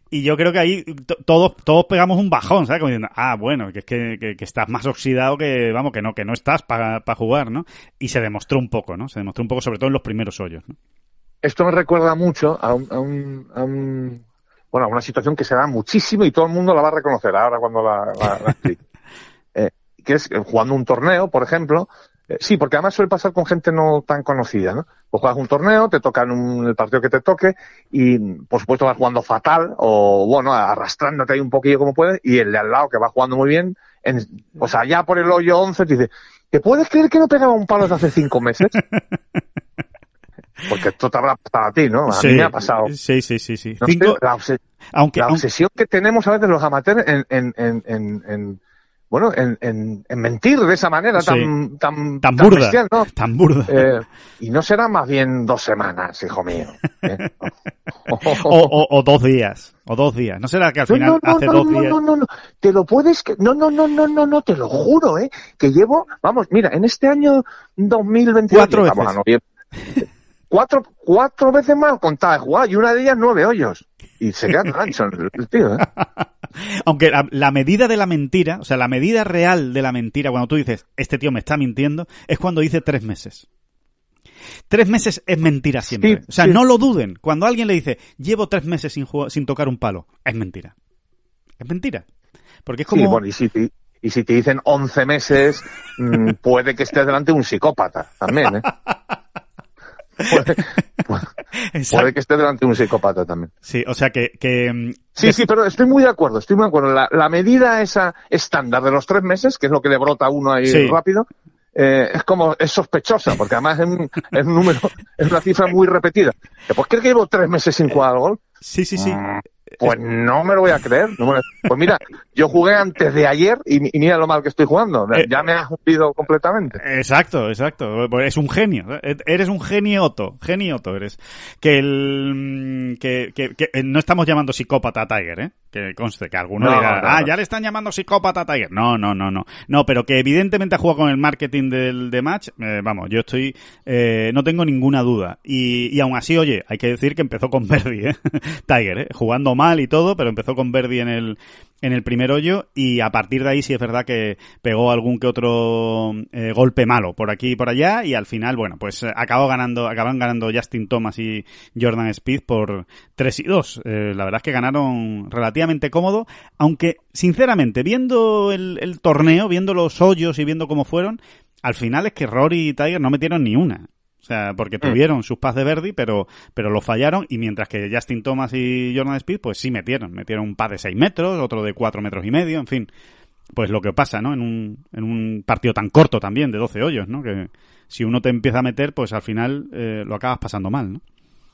Y yo creo que ahí todos, todos pegamos un bajón, ¿sabes? Como diciendo, ah, bueno, que es que, estás más oxidado que, vamos, que no, que no estás para jugar, ¿no? Y se demostró un poco, ¿no? Se demostró un poco, sobre todo en los primeros hoyos, Esto me recuerda mucho a bueno, una situación que se da muchísimo y todo el mundo la va a reconocer ahora cuando la, eh, que es jugando un torneo, por ejemplo, eh, sí, porque además suele pasar con gente no tan conocida, ¿no? Pues juegas un torneo, te tocan un, el partido que te toque y, por supuesto, vas jugando fatal o, bueno, arrastrándote ahí un poquillo como puedes y el de al lado que va jugando muy bien, en, o sea, ya por el hoyo 11 te dice, ¿te puedes creer que no pegaba un palo desde hace cinco meses? Porque esto te habrá pasado a ti, ¿no? A mí me ha pasado. Sí, sí, sí. sí. la, aunque, obsesión que tenemos a veces los amateurs en bueno, en, en, mentir de esa manera tan, tan, tan, burda. Tan, burda. Eh, y no será más bien dos semanas, hijo mío. ¿eh? o, dos días, o dos días. No será que al final hace no, dos días. No, no, no, te lo puedes. No, no, no, no, no, no, te lo juro, ¿eh? Que llevo, vamos, mira, en este año 2024. Cuatro veces. cuatro, cuatro veces más contadas jugadas y una de ellas nueve hoyos. Y se queda ancho el tío, ¿eh? Aunque la, medida de la mentira, o sea, la medida real de la mentira, cuando tú dices, este tío me está mintiendo, es cuando dice tres meses. Tres meses es mentira siempre. o sea, no lo duden. Cuando alguien le dice, llevo tres meses sin, sin tocar un palo, es mentira. Es mentira. Porque es como... bueno, y si te, y si te dicen once meses, mm, puede que estés delante de un psicópata también, ¿eh? Puede que esté delante de un psicópata también. Sí, o sea que... Mm, sí, sí, pero estoy muy de acuerdo, estoy muy de La, medida esa estándar de los tres meses, que es lo que le brota a uno ahí rápido, eh, es como es sospechosa, porque además es un, número, es una cifra muy repetida. ¿Pues ¿qué que llevo tres meses sin jugar al gol? Sí, sí, sí. Mm. Pues no me lo voy a creer. Pues mira, yo jugué antes de ayer y, ni mira lo mal que estoy jugando. Eh, ya me ha hundido completamente. Exacto, exacto. Pues es un genio. E, eres un genioto. Genioto eres. Que el. Mm, que, que, que eh, no estamos llamando psicópata a Tiger, ¿eh? Que conste, que alguno ah, ya le están llamando psicópata a Tiger. No, no, no, no. No, pero que evidentemente ha jugado con el marketing del de match, eh, vamos, yo estoy, eh, no tengo ninguna duda. Y, y aún así, oye, hay que decir que empezó con Verdi, ¿eh? Tiger, ¿eh? jugando mal y todo, pero empezó con Verdi en el, en el primer hoyo y a partir de ahí sí es verdad que pegó algún que otro eh, golpe malo por aquí y por allá y al final bueno pues eh, acabó ganando acaban ganando Justin Thomas y Jordan Speed por 3 y 2 eh, la verdad es que ganaron relativamente cómodo aunque sinceramente viendo el, el torneo viendo los hoyos y viendo cómo fueron al final es que Rory y Tiger no metieron ni una sea, porque mm. tuvieron sus pas de Verdi, pero, pero lo fallaron. Y mientras que Justin Thomas y Jordan Speed, pues sí metieron. Metieron un par de 6 metros, otro de 4 metros y medio, en fin. Pues lo que pasa, ¿no? En un, en un partido tan corto también, de 12 hoyos, ¿no? Que si uno te empieza a meter, pues al final eh, lo acabas pasando mal, ¿no?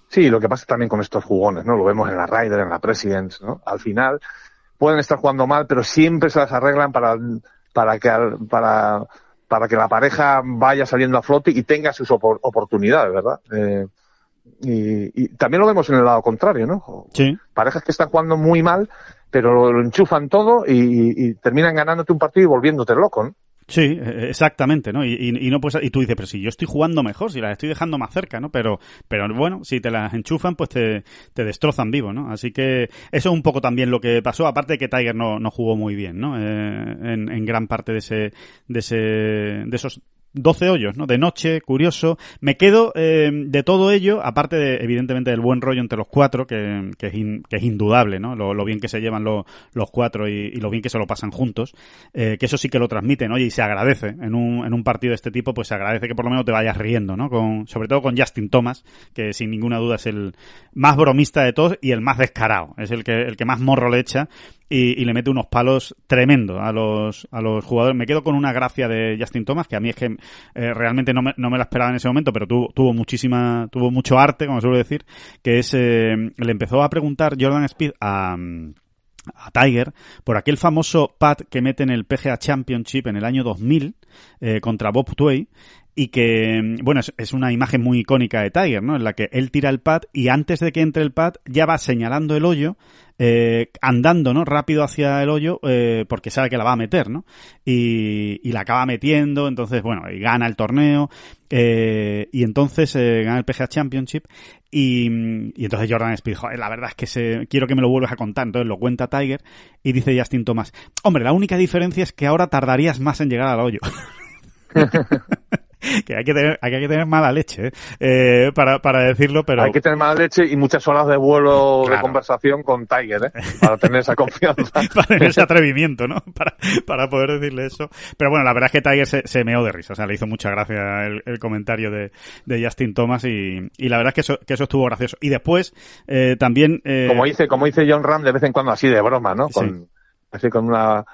Sí, lo que pasa también con estos jugones, ¿no? Lo vemos en la Ryder, en la Presidents, ¿no? Al final pueden estar jugando mal, pero siempre se las arreglan para, para que, para para que la pareja vaya saliendo a flote y tenga sus oportunidades, ¿verdad? Eh, y, también lo vemos en el lado contrario, ¿no? Sí. Parejas que están jugando muy mal, pero lo, enchufan todo y, y, terminan ganándote un partido y volviéndote loco, ¿no? Sí, e, e, exactamente, ¿no? Y, y, no pues y tú dices, pero si yo estoy jugando mejor, si las estoy dejando más cerca, ¿no? Pero, pero bueno, si te las enchufan, pues te, te destrozan vivo, ¿no? Así que eso es un poco también lo que pasó, aparte de que Tiger no, no jugó muy bien, ¿no? Eh, en, en, gran parte de ese, de ese, de esos 12 hoyos, ¿no? De noche, curioso. Me quedo eh, de todo ello, aparte de, evidentemente, del buen rollo entre los cuatro, que, es, indudable, ¿no? Lo, bien que se llevan los cuatro y, lo bien que se lo pasan juntos, eh, que eso sí que lo transmiten, oye, y se agradece. En un, en un partido de este tipo, pues se agradece que por lo menos te vayas riendo, ¿no? Con, sobre todo con Justin Thomas, que sin ninguna duda es el más bromista de todos y el más descarado. Es el que, el que más morro le echa y, le mete unos palos tremendo a los, a los jugadores. Me quedo con una gracia de Justin Thomas, que a mí es que eh, realmente no me, no me, la esperaba en ese momento, pero tuvo, muchísima, tuvo mucho arte, como suelo decir, que es, eh, le empezó a preguntar Jordan Speed a Tiger por aquel famoso pad que mete en el PGA Championship en el año 2000 eh, contra Bob Tway y que, bueno, es, una imagen muy icónica de Tiger, ¿no? En la que él tira el pad y antes de que entre el pad ya va señalando el hoyo, eh, andando, ¿no? Rápido hacia el hoyo eh, porque sabe que la va a meter, ¿no? Y, y la acaba metiendo, entonces, bueno, y gana el torneo eh, y entonces gana el PGA Championship y, entonces Jordan Speed, la verdad es que se, quiero que me lo vuelvas a contar, entonces lo cuenta Tiger y dice Justin Thomas, hombre, la única diferencia es que ahora tardarías más en llegar al hoyo. que hay que tener, hay que tener mala leche ¿eh? eh, para, para decirlo, pero... Hay que tener mala leche y muchas horas de vuelo de conversación con Tiger, ¿eh? Para tener esa confianza. para tener ese atrevimiento, ¿no? Para, para poder decirle eso. Pero bueno, la verdad es que Tiger se, se meó de risa, o sea, le hizo mucha gracia el, comentario de, de, Justin Thomas y, y la verdad es que eso, que eso estuvo gracioso. Y después, eh, también... Eh, como, dice, como dice John Ram de vez en cuando, así de broma, ¿no? Con, Así con una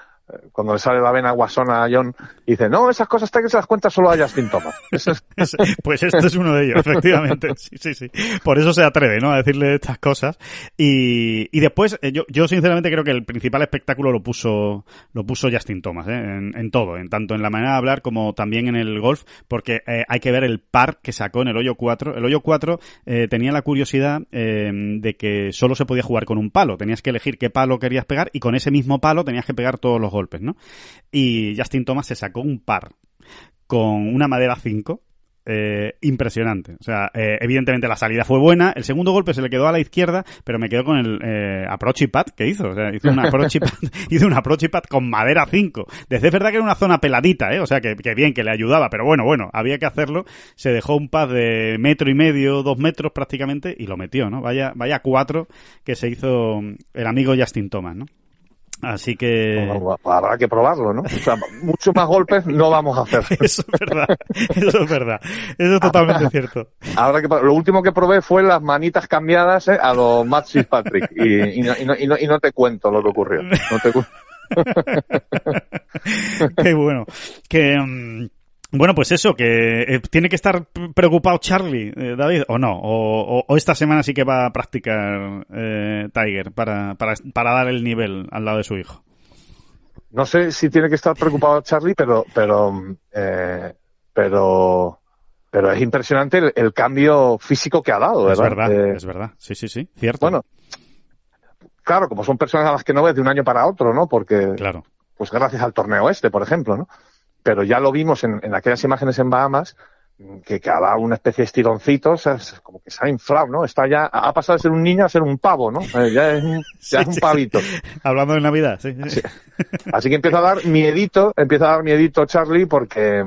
cuando le sale la vena guasona a John, y dice, no, esas cosas te que se las cuenta solo a Justin Thomas. pues este es uno de ellos, efectivamente. Sí, sí, sí. Por eso se atreve, ¿no? A decirle estas cosas. Y, y después, eh, yo, yo sinceramente creo que el principal espectáculo lo puso, lo puso Justin Thomas, ¿eh? en, en, todo, en tanto en la manera de hablar como también en el golf, porque eh, hay que ver el par que sacó en el hoyo 4. El hoyo 4 eh, tenía la curiosidad de que solo se podía jugar con un palo. Tenías que elegir qué palo querías pegar y con ese mismo palo tenías que pegar todos los golpes, ¿no? Y Justin Thomas se sacó un par con una madera 5 eh, impresionante. O sea, eh, evidentemente la salida fue buena. El segundo golpe se le quedó a la izquierda, pero me quedo con el eh, approach y pad que hizo. O sea, hizo un approach pad, con madera 5. Desde es verdad que era una zona peladita, ¿eh? O sea, que, bien, que le ayudaba, pero bueno, bueno, había que hacerlo. Se dejó un pad de metro y medio, dos metros prácticamente, y lo metió, ¿no? Vaya, vaya cuatro que se hizo el amigo Justin Thomas, ¿no? Así que... habrá que probarlo, ¿no? O sea, muchos más golpes no vamos a hacer. Eso es verdad, eso es verdad. Eso es totalmente cierto. que, lo último que probé fue las manitas cambiadas ¿eh? a los Matt Patrick y, y, no, y, no, te cuento lo que ocurrió. No te Qué bueno. Que... Mm, bueno, pues eso, que eh, tiene que estar preocupado Charlie, eh, David, o no, o, esta semana sí que va a practicar eh, Tiger para, para, para, dar el nivel al lado de su hijo. No sé si tiene que estar preocupado Charlie, pero, pero, pero, pero es impresionante el, cambio físico que ha dado, Es verdad, es verdad, sí, sí, sí, cierto. Bueno, claro, como son personas a las que no ves de un año para otro, ¿no? Porque, claro. pues gracias al torneo este, por ejemplo, ¿no? pero ya lo vimos en, en aquellas imágenes en Bahamas, que, cada una especie de estironcitos como que se ha inflado, ¿no? Está ya, ha pasado de ser un niño a ser un pavo, ¿no? Eh, ya es, un, ya es un pavito. Hablando de Navidad, sí. Así, así que empieza a dar miedito, empieza a dar miedito Charlie porque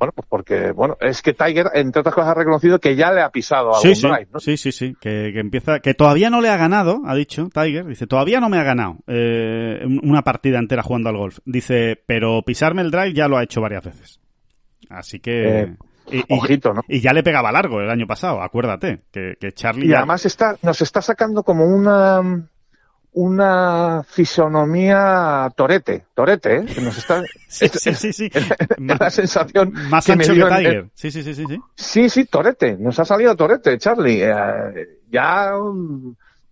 bueno, pues porque, bueno, es que Tiger, entre otras cosas, ha reconocido que ya le ha pisado a sí, drive, ¿no? Sí, sí, sí, que, empieza, que todavía no le ha ganado, ha dicho Tiger, dice, todavía no me ha ganado eh, una partida entera jugando al golf. Dice, pero pisarme el drive ya lo ha hecho varias veces. Así que... Eh, y, Ojito, ¿no? y, ya le pegaba largo el año pasado, acuérdate, que, Charlie... Y además está, nos está sacando como una una fisonomía torete, torete, ¿eh? que nos está... sí, sí, sí, la sensación más que, que Tiger. Sí, sí, sí, sí, sí. Sí, torete. Nos ha salido torete, Charlie. Eh, ya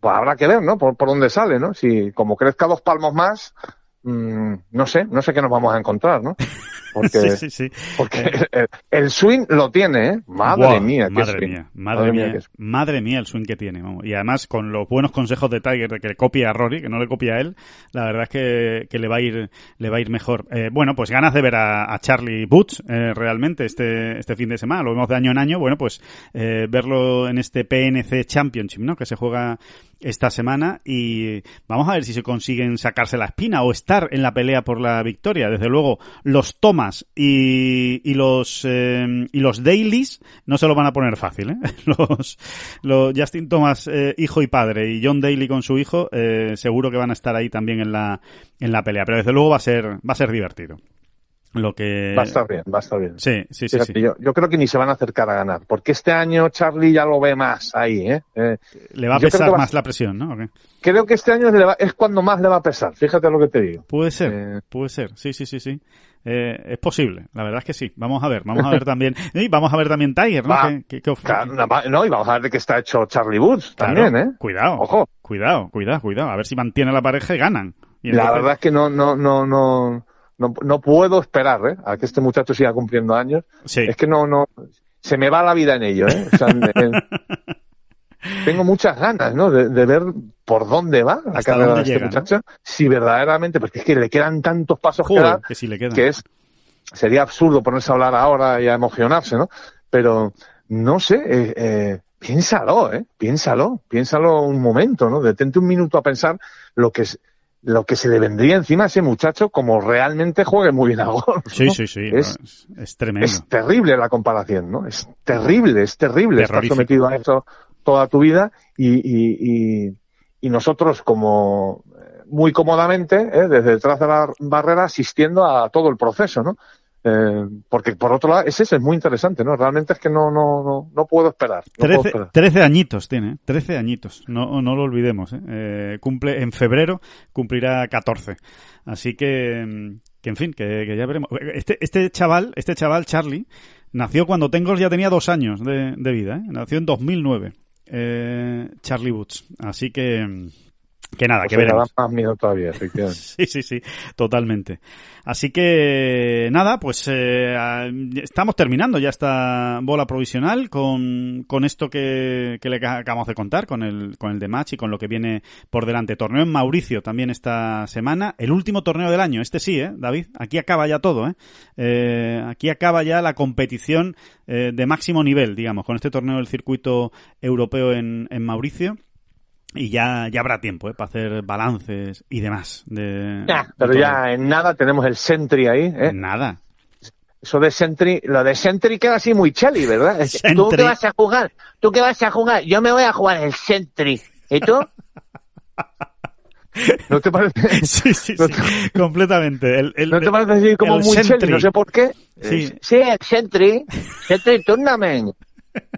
pues habrá que ver, ¿no? Por, dónde sale, ¿no? Si como crezca dos palmos más, mm, no sé, no sé qué nos vamos a encontrar, ¿no? Porque, sí, sí, porque eh, el swing lo tiene, ¿eh? Madre mía, madre mía, madre, mía, madre mía el swing que tiene. Y además con los buenos consejos de Tiger de que copia a Rory, que no le copia a él, la verdad es que, que le va a ir, le va a ir mejor. Eh, bueno, pues ganas de ver a, Charlie Butch eh, realmente este, este fin de semana. Lo vemos de año en año. Bueno, pues verlo en este PNC Championship, ¿no? Que se juega esta semana y vamos a ver si se consiguen sacarse la espina o estar en la pelea por la victoria. Desde luego, los Thomas y, y los eh, y los Dailies no se lo van a poner fácil. ¿eh? Los, los Justin Thomas, eh, hijo y padre, y John Daly con su hijo, seguro que van a estar ahí también en la, en la pelea. Pero desde luego va a ser, va a ser divertido. Lo que... Va a estar bien, va a estar bien. Sí, sí, sí. Yo, yo, creo que ni se van a acercar a ganar, porque este año Charlie ya lo ve más ahí, ¿eh? eh le va a pesar más la presión, ¿no? Creo que este año es cuando más le va a pesar, fíjate lo que te digo. Puede ser, eh, puede ser, sí, sí, sí, sí. Eh, es posible, la verdad es que sí. Vamos a ver, vamos a ver también. Y vamos a ver también Tiger, ¿no? no, y vamos a ver de qué está hecho Charlie Woods también, ¿eh? Cuidado, Ojo. cuidado, cuidado, cuidado. A ver si mantiene la pareja y ganan. La verdad es que no, no, no, no no, no puedo esperar ¿eh? a que este muchacho siga cumpliendo años. Es que no, no, se me va la vida en ello. ¿eh? tengo muchas ganas ¿no? de, ver por dónde va la carrera de este muchacho. Si verdaderamente, porque es que le quedan tantos pasos que, dar, que, le que, es, sería absurdo ponerse a hablar ahora y a emocionarse, ¿no? Pero no sé, eh, piénsalo, Piénsalo, piénsalo un momento, ¿no? Detente un minuto a pensar lo que es lo que se le vendría encima a ese muchacho como realmente juegue muy bien a gol Sí, sí, sí. Es, tremendo. terrible la comparación, ¿no? Es terrible, es terrible estar sometido a eso toda tu vida y, nosotros como eh, muy cómodamente, ¿eh? desde detrás de la barrera, asistiendo a todo el proceso, ¿no? Eh, porque por otro lado, ese, es muy interesante, ¿no? Realmente es que no, no, no, puedo esperar. trece, añitos tiene, trece añitos, no, no lo olvidemos. ¿eh? eh cumple en febrero, cumplirá 14. Así que, mm, que en fin, que, ya veremos. Este, este chaval, este chaval, Charlie, nació cuando Tengo ya tenía dos años de, de vida, ¿eh? nació en 2009, Charlie Woods. Así que... Mm, que nada, que ver más miedo todavía, sí, sí, sí, totalmente. Así que nada, pues eh, estamos terminando ya esta bola provisional con, con esto que, que, le acabamos de contar, con el, con el de match y con lo que viene por delante. Torneo en Mauricio también esta semana, el último torneo del año, este sí, ¿eh, David? Aquí acaba ya todo, ¿eh? eh aquí acaba ya la competición eh, de máximo nivel, digamos, con este torneo del circuito europeo en, en Mauricio y ya, ya habrá tiempo ¿eh? para hacer balances y demás. De, pero ya en nada tenemos el Sentry ahí. ¿eh? Nada. Eso de Sentry, lo de Sentry queda así muy cheli, ¿verdad? ¿Tú qué vas a jugar? ¿Tú qué vas a jugar? Yo me voy a jugar el Sentry. ¿Y tú? ¿No te parece? Sí, sí, sí completamente. ¿No te parece así como muy Sentry? No sé por qué. Sí, sí el Sentry. Sentry Tournament.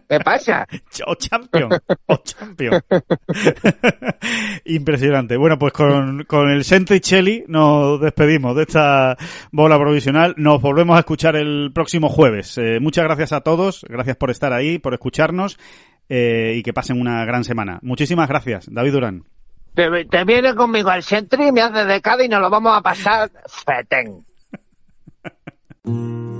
¿Qué pasa? O champion, o champion. Impresionante. Bueno, pues con, el Sentry Chelly nos despedimos de esta bola provisional. Nos volvemos a escuchar el próximo jueves. Eh, muchas gracias a todos. Gracias por estar ahí, por escucharnos eh, y que pasen una gran semana. Muchísimas gracias, David Durán. Te, viene conmigo al Sentry, me haces de y nos lo vamos a pasar fetén.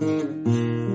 Thank you.